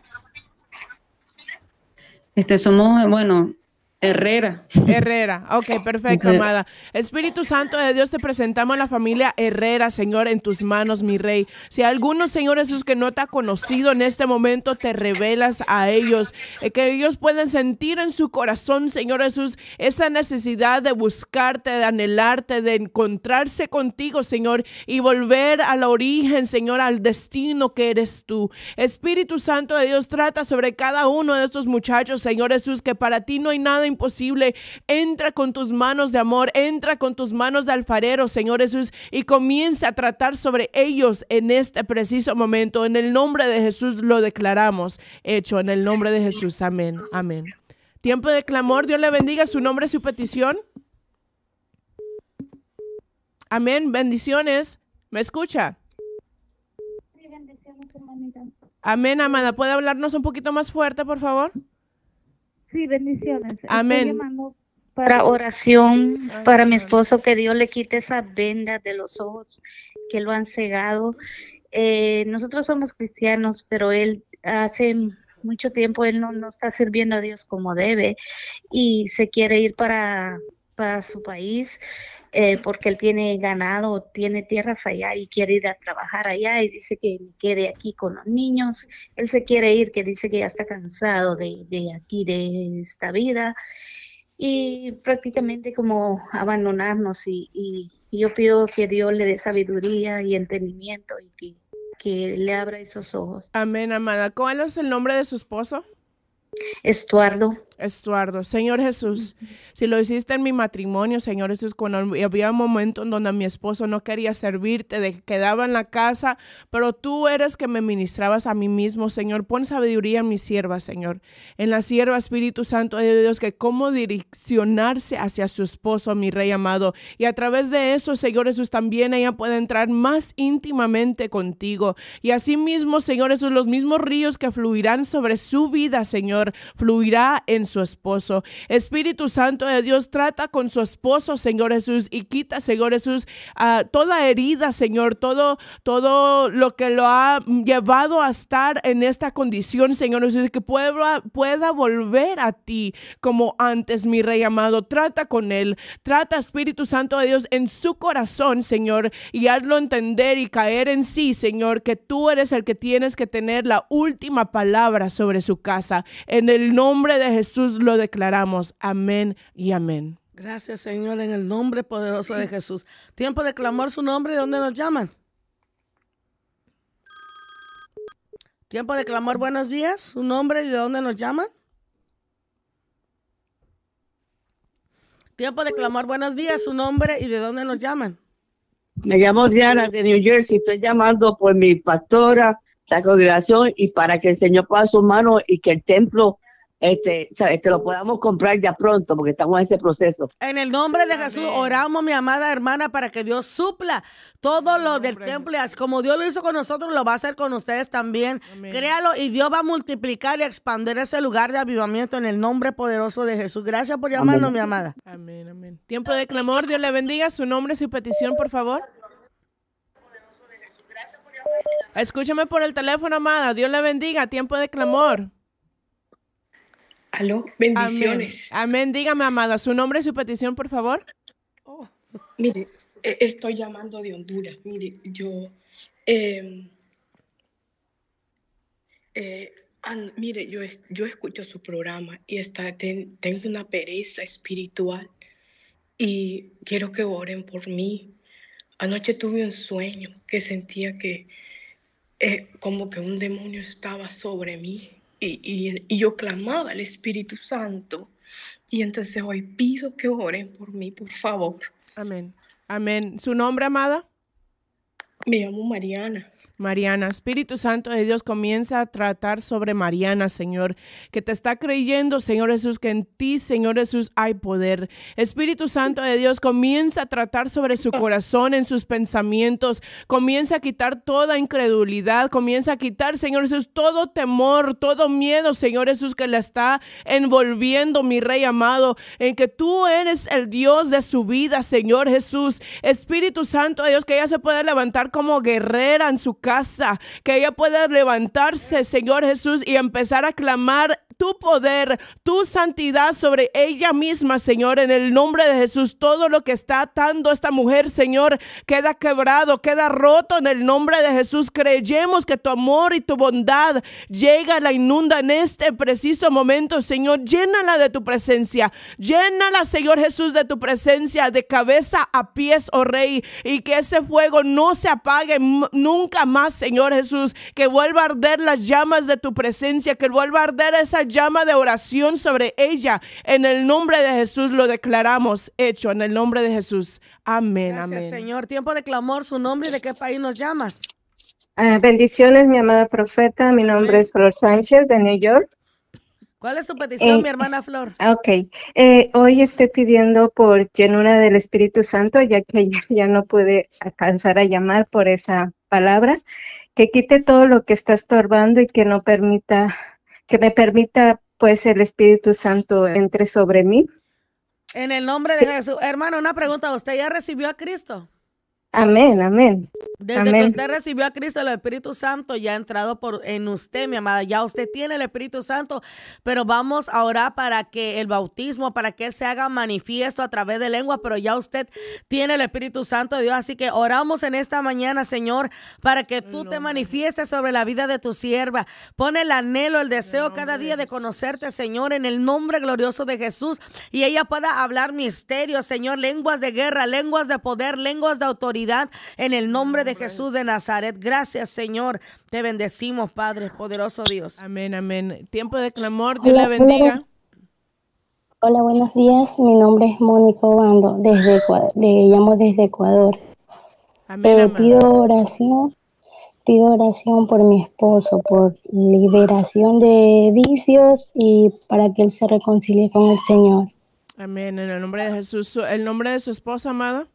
Este, somos, bueno, Herrera. Herrera, ok, perfecto, amada. Espíritu Santo de Dios, te presentamos a la familia Herrera, Señor, en tus manos, mi rey. Si alguno, Señor Jesús, que no te ha conocido en este momento, te revelas a ellos, eh, que ellos pueden sentir en su corazón, Señor Jesús, esa necesidad de buscarte, de anhelarte, de encontrarse contigo, Señor, y volver al origen, Señor, al destino que eres tú. Espíritu Santo de Dios, trata sobre cada uno de estos muchachos, Señor Jesús, que para ti no hay nada imposible. Entra con tus manos de amor, entra con tus manos de alfarero, Señor Jesús, y comienza a tratar sobre ellos en este preciso momento. En el nombre de Jesús lo declaramos hecho, en el nombre de Jesús. Amén, amén. Tiempo de clamor, Dios le bendiga su nombre, su petición. Amén, bendiciones. ¿Me escucha? Amén, amada. ¿Puede hablarnos un poquito más fuerte, por favor? Sí, bendiciones. Amén. Para oración para mi esposo, que Dios le quite esa venda de los ojos que lo han cegado. Eh, nosotros somos cristianos, pero él hace mucho tiempo él no, está sirviendo a Dios como debe y se quiere ir para, para su país eh, porque él tiene ganado, tiene tierras allá y quiere ir a trabajar allá y dice que quede aquí con los niños. Él se quiere ir, que dice que ya está cansado de, aquí, de esta vida. Y prácticamente como abandonarnos y, yo pido que Dios le dé sabiduría y entendimiento y que le abra esos ojos. Amén, amada. ¿Cuál es el nombre de su esposo? Estuardo. Estuardo. Señor Jesús, si lo hiciste en mi matrimonio, Señor Jesús, cuando había momento en donde mi esposo no quería servirte, quedaba en la casa, pero tú eres que me ministrabas a mí mismo, Señor. Pon sabiduría en mi sierva, Señor. En la sierva, Espíritu Santo de Dios, que cómo direccionarse hacia su esposo, mi rey amado. Y a través de eso, Señor Jesús, también ella puede entrar más íntimamente contigo. Y asimismo, Señor Jesús, los mismos ríos que fluirán sobre su vida, Señor, fluirá en su esposo. Espíritu Santo de Dios, trata con su esposo, Señor Jesús, y quita, Señor Jesús, a toda herida, Señor, todo, todo lo que lo ha llevado a estar en esta condición, Señor Jesús, que pueda, pueda volver a ti como antes, mi rey amado. Trata con él, trata Espíritu Santo de Dios en su corazón, Señor, y hazlo entender y caer en sí, Señor, que tú eres el que tienes que tener la última palabra sobre su casa. En el nombre de Jesús. Jesús lo declaramos. Amén y amén. Gracias, Señor, en el nombre poderoso de Jesús. Tiempo de clamar su nombre. y ¿De dónde nos llaman? Tiempo de clamar buenos días. Su nombre y de dónde nos llaman. Tiempo de clamar buenos días. Su nombre y de dónde nos llaman. Me llamo Diana de New Jersey. Estoy llamando por mi pastora, la congregación y para que el Señor pueda su mano y que el templo este, ¿sabes? que lo podamos comprar ya pronto, porque estamos en ese proceso. En el nombre de Jesús, oramos, mi amada hermana, para que Dios supla todo lo del templo. Como Dios lo hizo con nosotros, lo va a hacer con ustedes también. Créalo y Dios va a multiplicar y expandir ese lugar de avivamiento en el nombre poderoso de Jesús. Gracias por llamarnos, mi amada. Amén, amén. Tiempo de clamor, Dios le bendiga. Su nombre, su petición, por favor. Escúchame por el teléfono, amada. Dios le bendiga. Tiempo de clamor bendiciones. Amén. Dígame, amada, su nombre y su petición, por favor. Oh. Mire, e, estoy llamando de Honduras. Mire, yo. Em, eh, mire, yo, escucho su programa y está, tengo una pereza espiritual y quiero que oren por mí. Anoche tuve un sueño que sentía que eh, como que un demonio estaba sobre mí y, yo clamaba al Espíritu Santo. Y entonces hoy pido que oren por mí, por favor. Amén. Amén. ¿Su nombre, amada? Me llamo Mariana. Mariana. Espíritu Santo de Dios, comienza a tratar sobre Mariana, Señor, que te está creyendo, Señor Jesús, que en ti, Señor Jesús, hay poder. Espíritu Santo de Dios, comienza a tratar sobre su corazón, en sus pensamientos. Comienza a quitar toda incredulidad. Comienza a quitar, Señor Jesús, todo temor, todo miedo, Señor Jesús, que la está envolviendo, mi Rey amado, en que tú eres el Dios de su vida, Señor Jesús. Espíritu Santo de Dios, que ella se pueda levantar como guerrera en su casa, que ella pueda levantarse, Señor Jesús, y empezar a clamar tu poder, tu santidad sobre ella misma, Señor, en el nombre de Jesús. Todo lo que está atando a esta mujer, Señor, queda quebrado, queda roto en el nombre de Jesús. Creyemos que tu amor y tu bondad llega, la inunda en este preciso momento, Señor. Llénala de tu presencia, llénala, Señor Jesús, de tu presencia, de cabeza a pies, oh Rey, y que ese fuego no se apague nunca más, Señor Jesús. Que vuelva a arder las llamas de tu presencia, que vuelva a arder esa llama de oración sobre ella. En el nombre de Jesús lo declaramos hecho, en el nombre de Jesús. Amén, Gracias, amén. Señor, tiempo de clamor, su nombre y de qué país nos llamas. Ah, bendiciones, mi amada profeta. Mi nombre es Flor Sánchez de New York. ¿Cuál es tu petición, eh, mi hermana Flor? Ah, ok, eh, hoy estoy pidiendo por llenura del Espíritu Santo, ya que [LAUGHS] ya no pude alcanzar a llamar por esa palabra, que quite todo lo que está estorbando y que no permita que me permita pues el Espíritu Santo entre sobre mí. En el nombre de Jesús. Hermano, una pregunta, ¿usted ya recibió a Cristo? Amén, amén. Desde que usted recibió a Cristo el Espíritu Santo ya ha entrado por en usted, mi amada. Ya usted tiene el Espíritu Santo, pero vamos a orar para que el bautismo, para que él se haga manifiesto a través de lengua, pero ya usted tiene el Espíritu Santo de Dios, así que oramos en esta mañana, Señor, para que tú te manifiestes sobre la vida de tu sierva. Pon el anhelo, el deseo cada día de conocerte, Señor, en el nombre glorioso de Jesús y ella pueda hablar misterios, Señor, lenguas de guerra, lenguas de poder, lenguas de autoridad en el nombre de Jesús de Nazaret. Gracias, Señor. Te bendecimos, Padre, poderoso Dios. Amén, amén. Tiempo de clamor, Dios la bendiga. Hola, buenos días. Mi nombre es Mónico Bando, desde le llamo desde Ecuador. pero pido oración, pido oración por mi esposo, por liberación de vicios y para que él se reconcilie con el Señor. Amén. En el nombre de Jesús, el nombre de su esposa amada.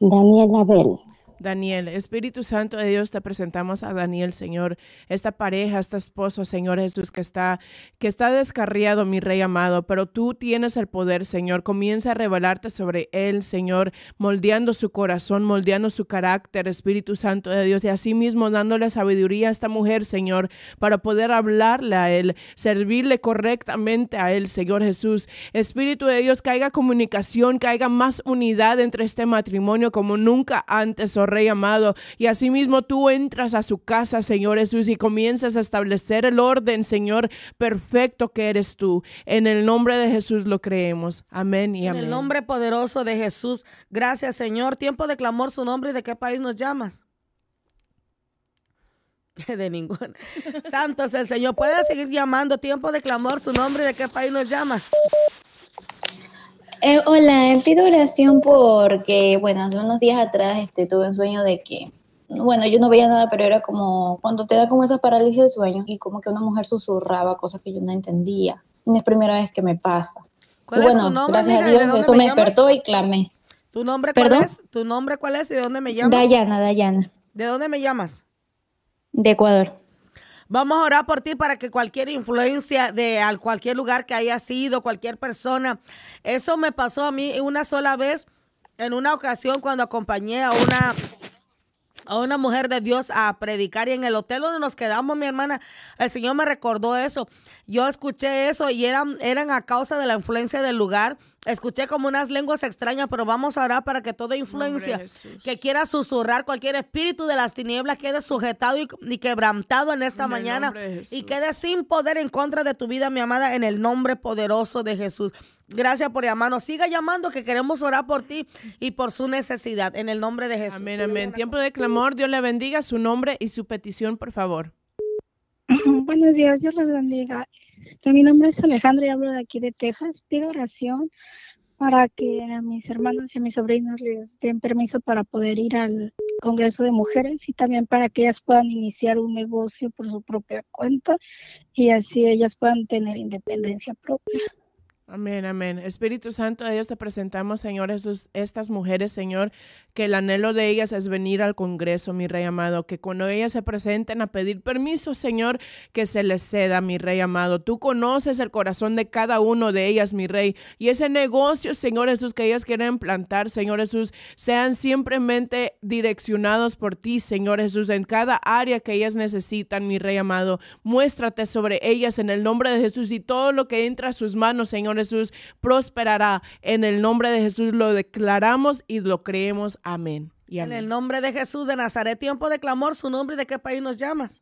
Daniel Abel. Daniel. Espíritu Santo de Dios, te presentamos a Daniel, Señor. Esta pareja, este esposo, Señor Jesús, que está, que está descarriado, mi Rey amado, pero tú tienes el poder, Señor. Comienza a revelarte sobre él, Señor, moldeando su corazón, moldeando su carácter, Espíritu Santo de Dios, y mismo dándole sabiduría a esta mujer, Señor, para poder hablarle a él, servirle correctamente a él, Señor Jesús. Espíritu de Dios, que haya comunicación, que haya más unidad entre este matrimonio como nunca antes, oh Rey amado. Y asimismo tú entras a su casa, Señor Jesús, y comienzas a establecer el orden, Señor, perfecto que eres tú. En el nombre de Jesús lo creemos. Amén y amén. En el nombre poderoso de Jesús. Gracias, Señor. Tiempo de clamor su nombre y de qué país nos llamas. [LAUGHS] De santo Santos el Señor. Puede seguir llamando. Tiempo de clamor su nombre y de qué país nos llama. Eh, hola, pido oración porque, bueno, hace unos días atrás este, tuve un sueño de que, bueno, yo no veía nada, pero era como cuando te da como esa parálisis de sueño y como que una mujer susurraba cosas que yo no entendía. No es primera vez que me pasa. bueno, es gracias a Dios, eso me, despertó y clamé. ¿Tu nombre cuál es? ¿Tu nombre cuál es y de dónde me llamas? Dayana, Dayana. ¿De dónde me llamas? De Ecuador. Vamos a orar por ti para que cualquier influencia de al cualquier lugar que haya sido, cualquier persona. Eso me pasó a mí una sola vez, en una ocasión cuando acompañé a una a una mujer de Dios a predicar y en el hotel donde nos quedamos, mi hermana, el Señor me recordó eso. Yo escuché eso y eran, eran a causa de la influencia del lugar Escuché como unas lenguas extrañas, pero vamos a orar para que toda influencia que quiera susurrar cualquier espíritu de las tinieblas quede sujetado y, quebrantado en esta mañana y quede sin poder en contra de tu vida, mi amada, en el nombre poderoso de Jesús. Gracias por llamarnos. Siga llamando que queremos orar por ti y por su necesidad. En el nombre de Jesús. Amén, amén. Tiempo de clamor. Dios le bendiga su nombre y su petición, por favor. [CLEARS THROAT] Buenos días, Dios los bendiga. Este, mi nombre es Alejandro y hablo de aquí de Texas. Pido oración para que a mis hermanos y a mis sobrinos les den permiso para poder ir al Congreso de Mujeres y también para que ellas puedan iniciar un negocio por su propia cuenta y así ellas puedan tener independencia propia. Amén, amén. Espíritu Santo, a Dios te presentamos, Señor, Jesús, estas mujeres, Señor, que el anhelo de ellas es venir al Congreso, mi Rey amado, que cuando ellas se presenten a pedir permiso, Señor, que se les ceda, mi Rey amado. Tú conoces el corazón de cada uno de ellas, mi Rey, y ese negocio, Señor Jesús, que ellas quieren plantar, Señor Jesús, sean simplemente direccionados por ti, Señor Jesús, en cada área que ellas necesitan, mi Rey amado. Muéstrate sobre ellas en el nombre de Jesús y todo lo que entra a sus manos, Señor Jesús prosperará. En el nombre de Jesús lo declaramos y lo creemos. Amén. En el nombre de Jesús de Nazaret, tiempo de clamor, su nombre de qué país nos llamas.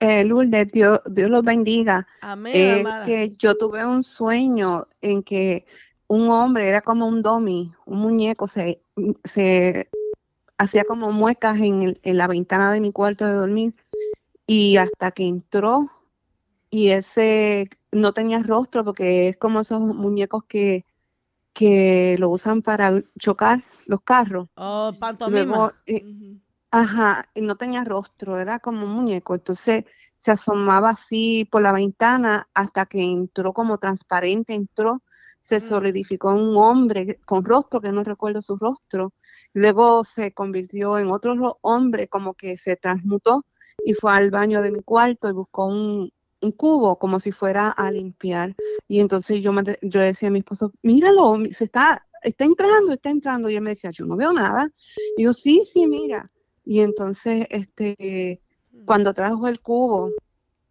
Eh, de Dios, Dios los bendiga. Amén. que yo tuve un sueño en que un hombre era como un domi, un muñeco, se, se hacía como muecas en, la ventana de mi cuarto de dormir y hasta que entró y ese no tenía rostro porque es como esos muñecos que, que lo usan para chocar los carros. Oh, pantomima. Eh, ajá, y no tenía rostro, era como un muñeco. Entonces se asomaba así por la ventana hasta que entró como transparente, entró, se mm. solidificó en un hombre con rostro, que no recuerdo su rostro. Luego se convirtió en otro hombre, como que se transmutó y fue al baño de mi cuarto y buscó un, un cubo como si fuera a limpiar. Y entonces yo, me, yo decía a mi esposo, míralo, se está, está entrando, está entrando. Y él me decía, yo no veo nada. Y yo, sí, sí, mira. Y entonces, este, mm. cuando trajo el cubo,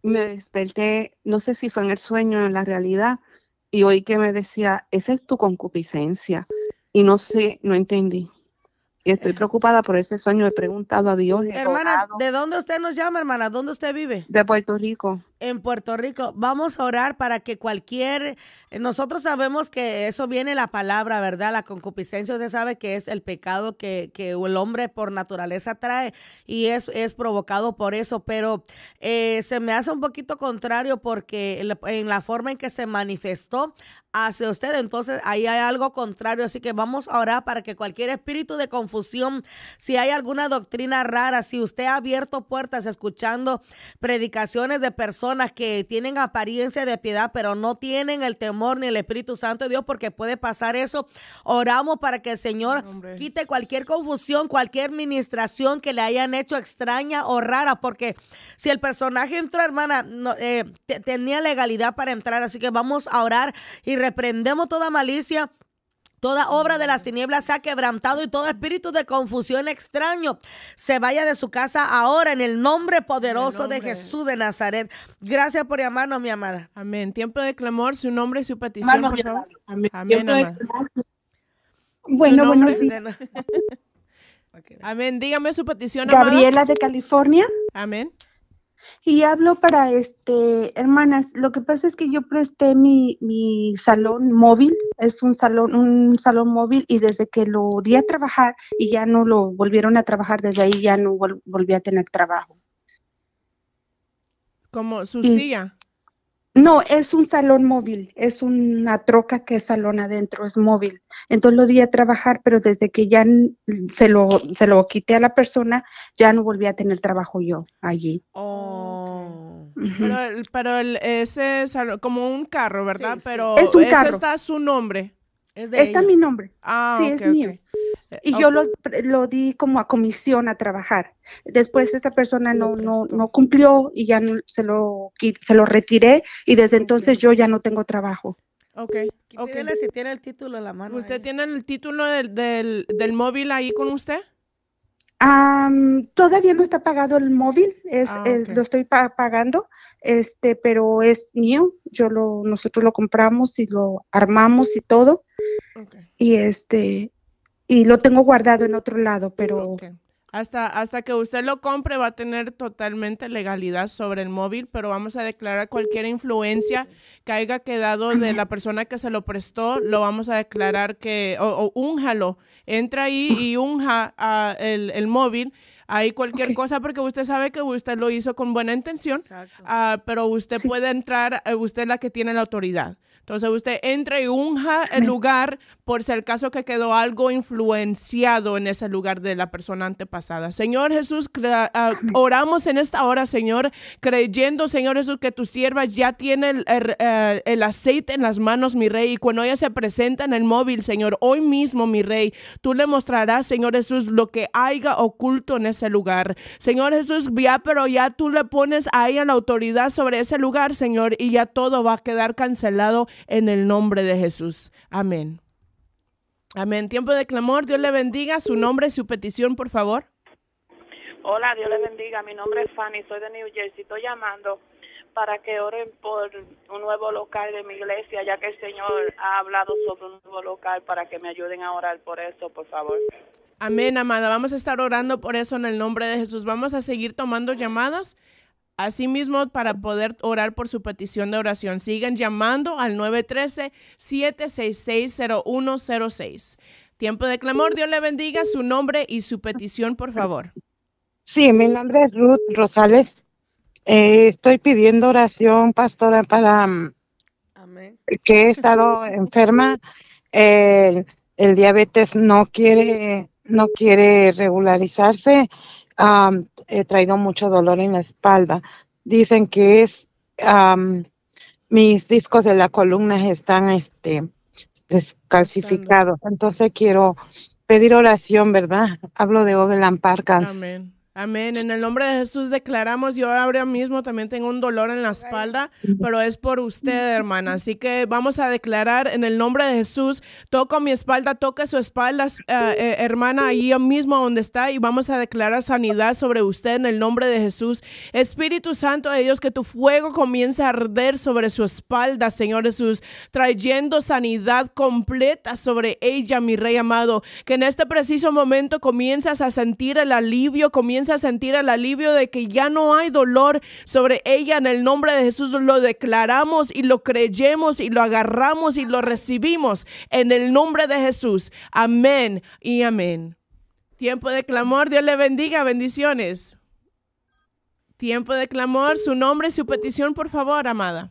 me desperté, no sé si fue en el sueño o en la realidad, y oí que me decía, esa es tu concupiscencia. Y no sé, no entendí y estoy preocupada por ese sueño. He preguntado a Dios. Hermana, ¿de dónde usted nos llama, hermana? ¿Dónde usted vive? De Puerto Rico. En Puerto Rico. Vamos a orar para que cualquier... Nosotros sabemos que eso viene la palabra, ¿verdad? La concupiscencia, usted sabe que es el pecado que, que el hombre por naturaleza trae y es, es provocado por eso, pero eh, se me hace un poquito contrario porque en la forma en que se manifestó hacia usted. Entonces ahí hay algo contrario. Así que vamos a orar para que cualquier espíritu de confusión, si hay alguna doctrina rara, si usted ha abierto puertas escuchando predicaciones de personas que tienen apariencia de piedad, pero no tienen el temor ni el Espíritu Santo de Dios, porque puede pasar eso. Oramos para que el Señor quite cualquier confusión, cualquier ministración que le hayan hecho extraña o rara, porque si el personaje entró, hermana, eh, tenía legalidad para entrar, así que vamos a orar y reprendemos toda malicia. Toda obra de las tinieblas se ha quebrantado y todo espíritu de confusión extraño se vaya de su casa ahora en el nombre poderoso de Jesús de Nazaret. Gracias por llamarnos, mi amada. Amén. Tiempo de clamor, su nombre y su petición, Amén. Amén, Bueno, bueno. [LAUGHS] amén. Dígame su petición, Gabriela de California. Amén. Y hablo para, este, hermanas, lo que pasa es que yo presté mi, mi salón móvil, es un salón, un salón móvil y desde que lo di a trabajar y ya no lo volvieron a trabajar, desde ahí ya no volví a tener trabajo. Como su silla. No, es un salón móvil, es una troca que es salón adentro, es móvil. Entonces lo di a trabajar, pero desde que ya se lo, se lo quité a la persona, ya no volví a tener trabajo yo allí. Oh. Pero, ese es como un carro, ¿verdad? pero sí. está su nombre. Es de está mi nombre. Ah, sí, es mío. Eh, y yo lo, lo, di como a comisión a trabajar. Después esta persona no, no, no cumplió y ya se, lo, se lo retiré y desde entonces yo ya no tengo trabajo. Ok, ok. si tiene el título en la mano. ¿Usted tiene el título del, móvil ahí con usted? todavía no está pagado el móvil, es, ah, lo estoy pagando, este, pero es mío. Yo lo, nosotros lo compramos y lo armamos y todo. Y este, y lo tengo guardado en otro lado, pero... Hasta, hasta que usted lo compre va a tener totalmente legalidad sobre el móvil, pero vamos a declarar cualquier influencia que haya quedado de la persona que se lo prestó, lo vamos a declarar que, o, o entra ahí y unja el, móvil hay cualquier cosa porque usted sabe que usted lo hizo con buena intención, ah, pero usted puede entrar, eh, usted es la que tiene la autoridad. Entonces usted entra y unja el lugar por si el caso que quedó algo influenciado en ese lugar de la persona antepasada. Señor Jesús, ah, oramos en esta hora, Señor, creyendo, Señor Jesús, que tu sierva ya tiene eh, el, aceite en las manos, mi rey, y cuando ella se presenta en el móvil, Señor, hoy mismo, mi rey, tú le mostrarás, Señor Jesús, lo que haya oculto en ese lugar. Señor Jesús, ya, pero ya tú le pones a la autoridad sobre ese lugar, Señor, y ya todo va a quedar cancelado en el nombre de Jesús. Amén. Amén. Tiempo de clamor. Dios le bendiga. Su nombre, y su petición, por favor. Hola, Dios le bendiga. Mi nombre es Fanny, soy de New Jersey. Estoy llamando para que oren por un nuevo local de mi iglesia, ya que el Señor ha hablado sobre un nuevo local, para que me ayuden a orar por eso, por favor. Amén, amada. Vamos a estar orando por eso en el nombre de Jesús. Vamos a seguir tomando llamadas Asimismo, para poder orar por su petición de oración, sigan llamando al 913-766-0106. Tiempo de clamor, Dios le bendiga su nombre y su petición, por favor. Sí, mi nombre es Ruth Rosales. Eh, estoy pidiendo oración, pastora, para mm, que he estado enferma. el diabetes no quiere, no quiere regularizarse he traído mucho dolor en la espalda. Dicen que es mis discos de la columna están este, descalcificados. Entonces quiero pedir oración, ¿verdad? Hablo de Ovelan Parkas. Amén. En el nombre de Jesús declaramos, yo ahora mismo también tengo un dolor en la espalda, pero es por usted, hermana. Así que vamos a declarar en el nombre de Jesús, toco mi espalda, toca su espalda, eh, eh, hermana, ahí mismo donde está, y vamos a declarar sanidad sobre usted en el nombre de Jesús. Espíritu Santo de Dios, que tu fuego comience a arder sobre su espalda, Señor Jesús, trayendo sanidad completa sobre ella, mi Rey amado. Que en este preciso momento comienzas a sentir el alivio, comienzas a sentir el alivio de que ya no hay dolor sobre ella. En el nombre de Jesús lo declaramos y lo creyemos y lo agarramos y lo recibimos en el nombre de Jesús. Amén y amén. Tiempo de clamor, Dios le bendiga, bendiciones. Tiempo de clamor, su nombre su petición, por favor, amada.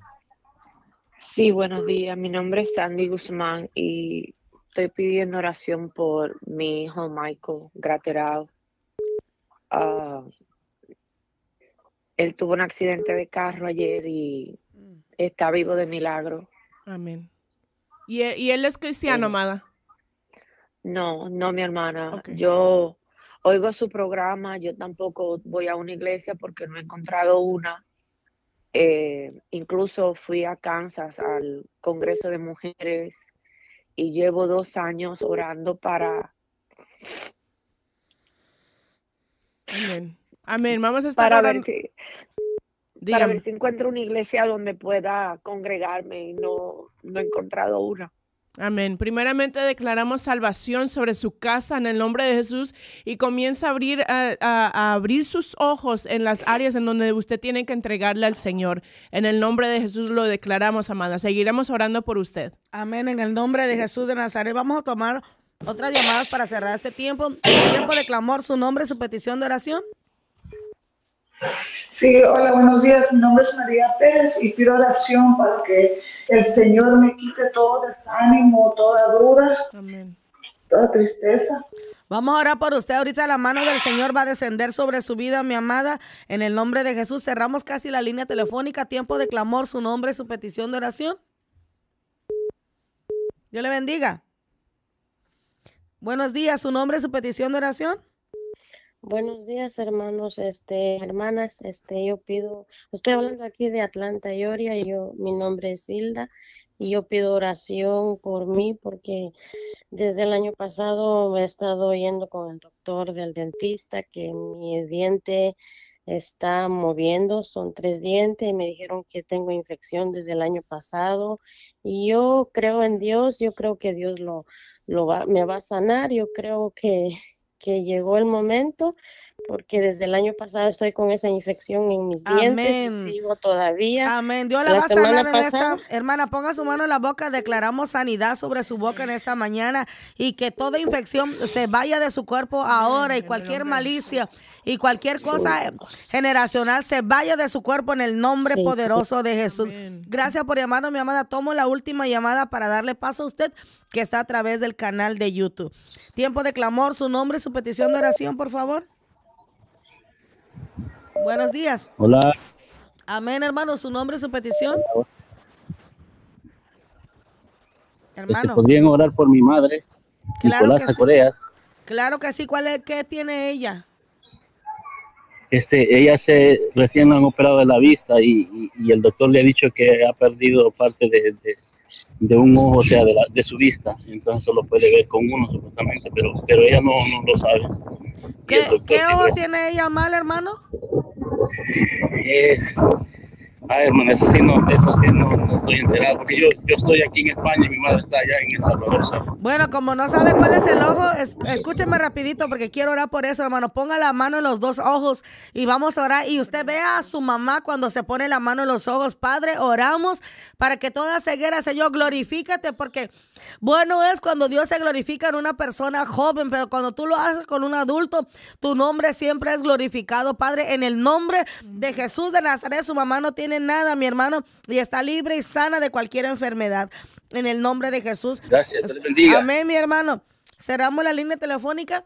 Sí, buenos días. Mi nombre es Sandy Guzmán y estoy pidiendo oración por mi hijo Michael Graterao. Ah, él tuvo un accidente de carro ayer y está vivo de milagro. Amén. ¿Y, e, él es cristiano, eh, No, no, mi hermana. Yo oigo su programa, yo tampoco voy a una iglesia porque no he encontrado una. Eh, incluso fui a Kansas al Congreso de Mujeres y llevo dos años orando para Amén. Amén. Vamos a estar para ver si, para encuentro una iglesia donde pueda congregarme y no, he encontrado una. Amén. Primeramente declaramos salvación sobre su casa en el nombre de Jesús y comienza a abrir, a abrir, sus ojos en las áreas en donde usted tiene que entregarle al Señor. En el nombre de Jesús lo declaramos, amada. Seguiremos orando por usted. Amén. En el nombre de Jesús de Nazaret vamos a tomar otras llamadas para cerrar este tiempo. Tiempo de clamor, su nombre, su petición de oración. Sí, hola, buenos días. Mi nombre es María Pérez y pido oración para que el Señor me quite todo desánimo, toda duda, toda tristeza. Vamos a orar por usted. Ahorita la mano del Señor va a descender sobre su vida, mi amada. En el nombre de Jesús cerramos casi la línea telefónica. Tiempo de clamor, su nombre, su petición de oración. Dios le bendiga. Buenos días, su nombre, su petición de oración. Buenos días, hermanos, este, hermanas, este, yo pido, estoy hablando aquí de Atlanta, Georgia, y yo, mi nombre es Hilda, y yo pido oración por mí, porque desde el año pasado he estado yendo con el doctor del dentista, que mi diente está moviendo, son tres dientes y me dijeron que tengo infección desde el año pasado y yo creo en Dios, yo creo que Dios lo, lo me va a sanar, yo creo que, que llegó el momento, porque desde el año pasado estoy con esa infección en mis dientes y sigo todavía. Amén. Dios la, va a sanar en esta. Hermana, ponga su mano en la boca. Declaramos sanidad sobre su boca en esta mañana y que toda infección se vaya de su cuerpo ahora y cualquier malicia y cualquier cosa generacional se vaya de su cuerpo en el nombre poderoso de Jesús. Gracias por llamarnos, mi amada. Tomo la última llamada para darle paso a usted que está a través del canal de YouTube. Tiempo de clamor, su nombre, su petición de oración, por favor. Buenos días. Hola. Amén, hermano. ¿Su nombre, su petición? Este, pues, hermano. ¿Podrían orar por mi madre? Claro que sí. Claro que sí. ¿Cuál es, ¿Qué tiene ella? Este, ella se recién han operado de la vista y, y, el doctor le ha dicho que ha perdido parte de de un ojo, o sea, de, su vista. Entonces lo puede ver con uno, supuestamente, pero, pero ella no, no lo sabe. ¿Qué, ¿qué ojo tiene ella mal, hermano? Es, Ah, hermano, eso sí no, eso sí no, estoy enterado, porque yo, estoy aquí en España y mi madre está allá en esa Salvador. Bueno, como no sabe cuál es el ojo, escúcheme rapidito porque quiero orar por eso, hermano. Ponga la mano en los dos ojos y vamos a orar. Y usted vea a su mamá cuando se pone la mano en los ojos. Padre, oramos para que toda ceguera, Señor, glorifícate, porque bueno es cuando Dios se glorifica en una persona joven, pero cuando tú lo haces con un adulto, tu nombre siempre es glorificado, Padre. En el nombre de Jesús de Nazaret, su mamá no tiene nada, mi hermano, y está libre y sana de cualquier enfermedad. En el nombre de Jesús. Gracias, Amén, mi hermano. Cerramos la línea telefónica.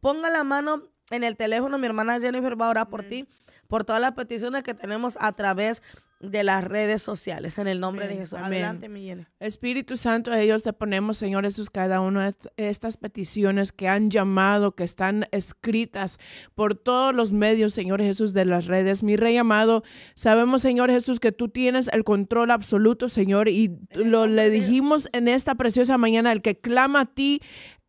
Ponga la mano en el teléfono, mi hermana Jennifer va a orar por ti, por todas las peticiones que tenemos a través de de las redes sociales. En el nombre de Jesús. Amén. Espíritu Santo, ellos te ponemos, Señor Jesús, cada una de estas peticiones que han llamado, que están escritas por todos los medios, Señor Jesús, de las redes. Mi Rey amado, sabemos, Señor Jesús, que tú tienes el control absoluto, Señor, y lo le dijimos en esta preciosa mañana, el que clama a ti,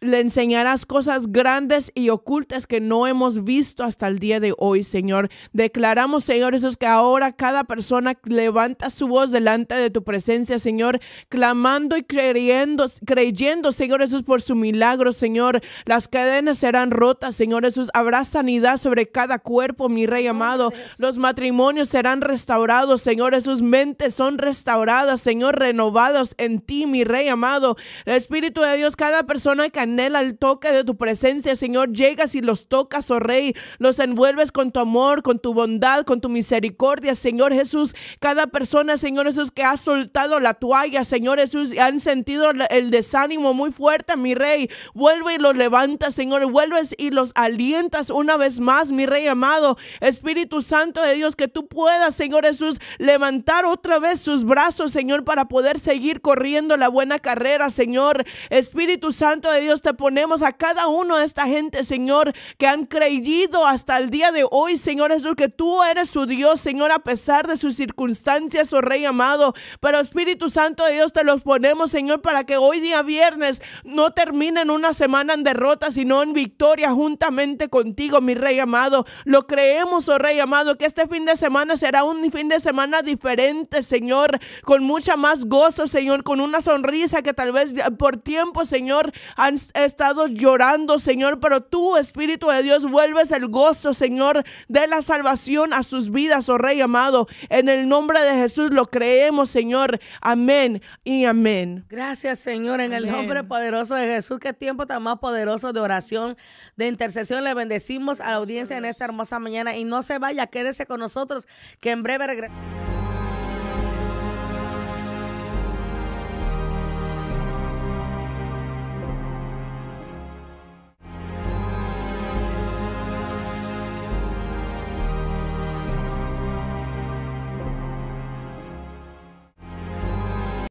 le enseñarás cosas grandes y ocultas que no hemos visto hasta el día de hoy, Señor. Declaramos, Señor, Jesús que ahora cada persona levanta su voz delante de tu presencia, Señor, clamando y creyendo, creyendo, Señor, Jesús por su milagro, Señor. Las cadenas serán rotas, Señor, Jesús habrá sanidad sobre cada cuerpo, mi Rey amado. Los matrimonios serán restaurados, Señor, sus mentes son restauradas, Señor, renovados en ti, mi Rey amado. El Espíritu de Dios, cada persona que anhela el toque de tu presencia, Señor. Llegas y los tocas, oh Rey. Los envuelves con tu amor, con tu bondad, con tu misericordia, Señor Jesús. Cada persona, Señor Jesús, que ha soltado la toalla, Señor Jesús, han sentido el desánimo muy fuerte, mi Rey. Vuelve y los levantas, Señor. Vuelves y los alientas una vez más, mi Rey amado. Espíritu Santo de Dios, que tú puedas, Señor Jesús, levantar otra vez sus brazos, Señor, para poder seguir corriendo la buena carrera, Señor. Espíritu Santo de Dios, te ponemos a cada uno de esta gente, Señor, que han creído hasta el día de hoy, Señor Jesús, que tú eres su Dios, Señor, a pesar de sus circunstancias, oh Rey amado. Pero Espíritu Santo de Dios, te los ponemos, Señor, para que hoy día viernes no terminen una semana en derrota, sino en victoria juntamente contigo, mi Rey amado. Lo creemos, oh Rey amado, que este fin de semana será un fin de semana diferente, Señor, con mucha más gozo, Señor, con una sonrisa que tal vez por tiempo, Señor, han he estado llorando, Señor, pero tú, Espíritu de Dios, vuelves el gozo, Señor, de la salvación a sus vidas, oh Rey amado. En el nombre de Jesús lo creemos, Señor. Amén y amén. Gracias, Señor, en el nombre poderoso de Jesús. Qué tiempo tan más poderoso de oración, de intercesión. Le bendecimos a la audiencia en esta hermosa mañana y no se vaya, quédese con nosotros, que en breve regresamos.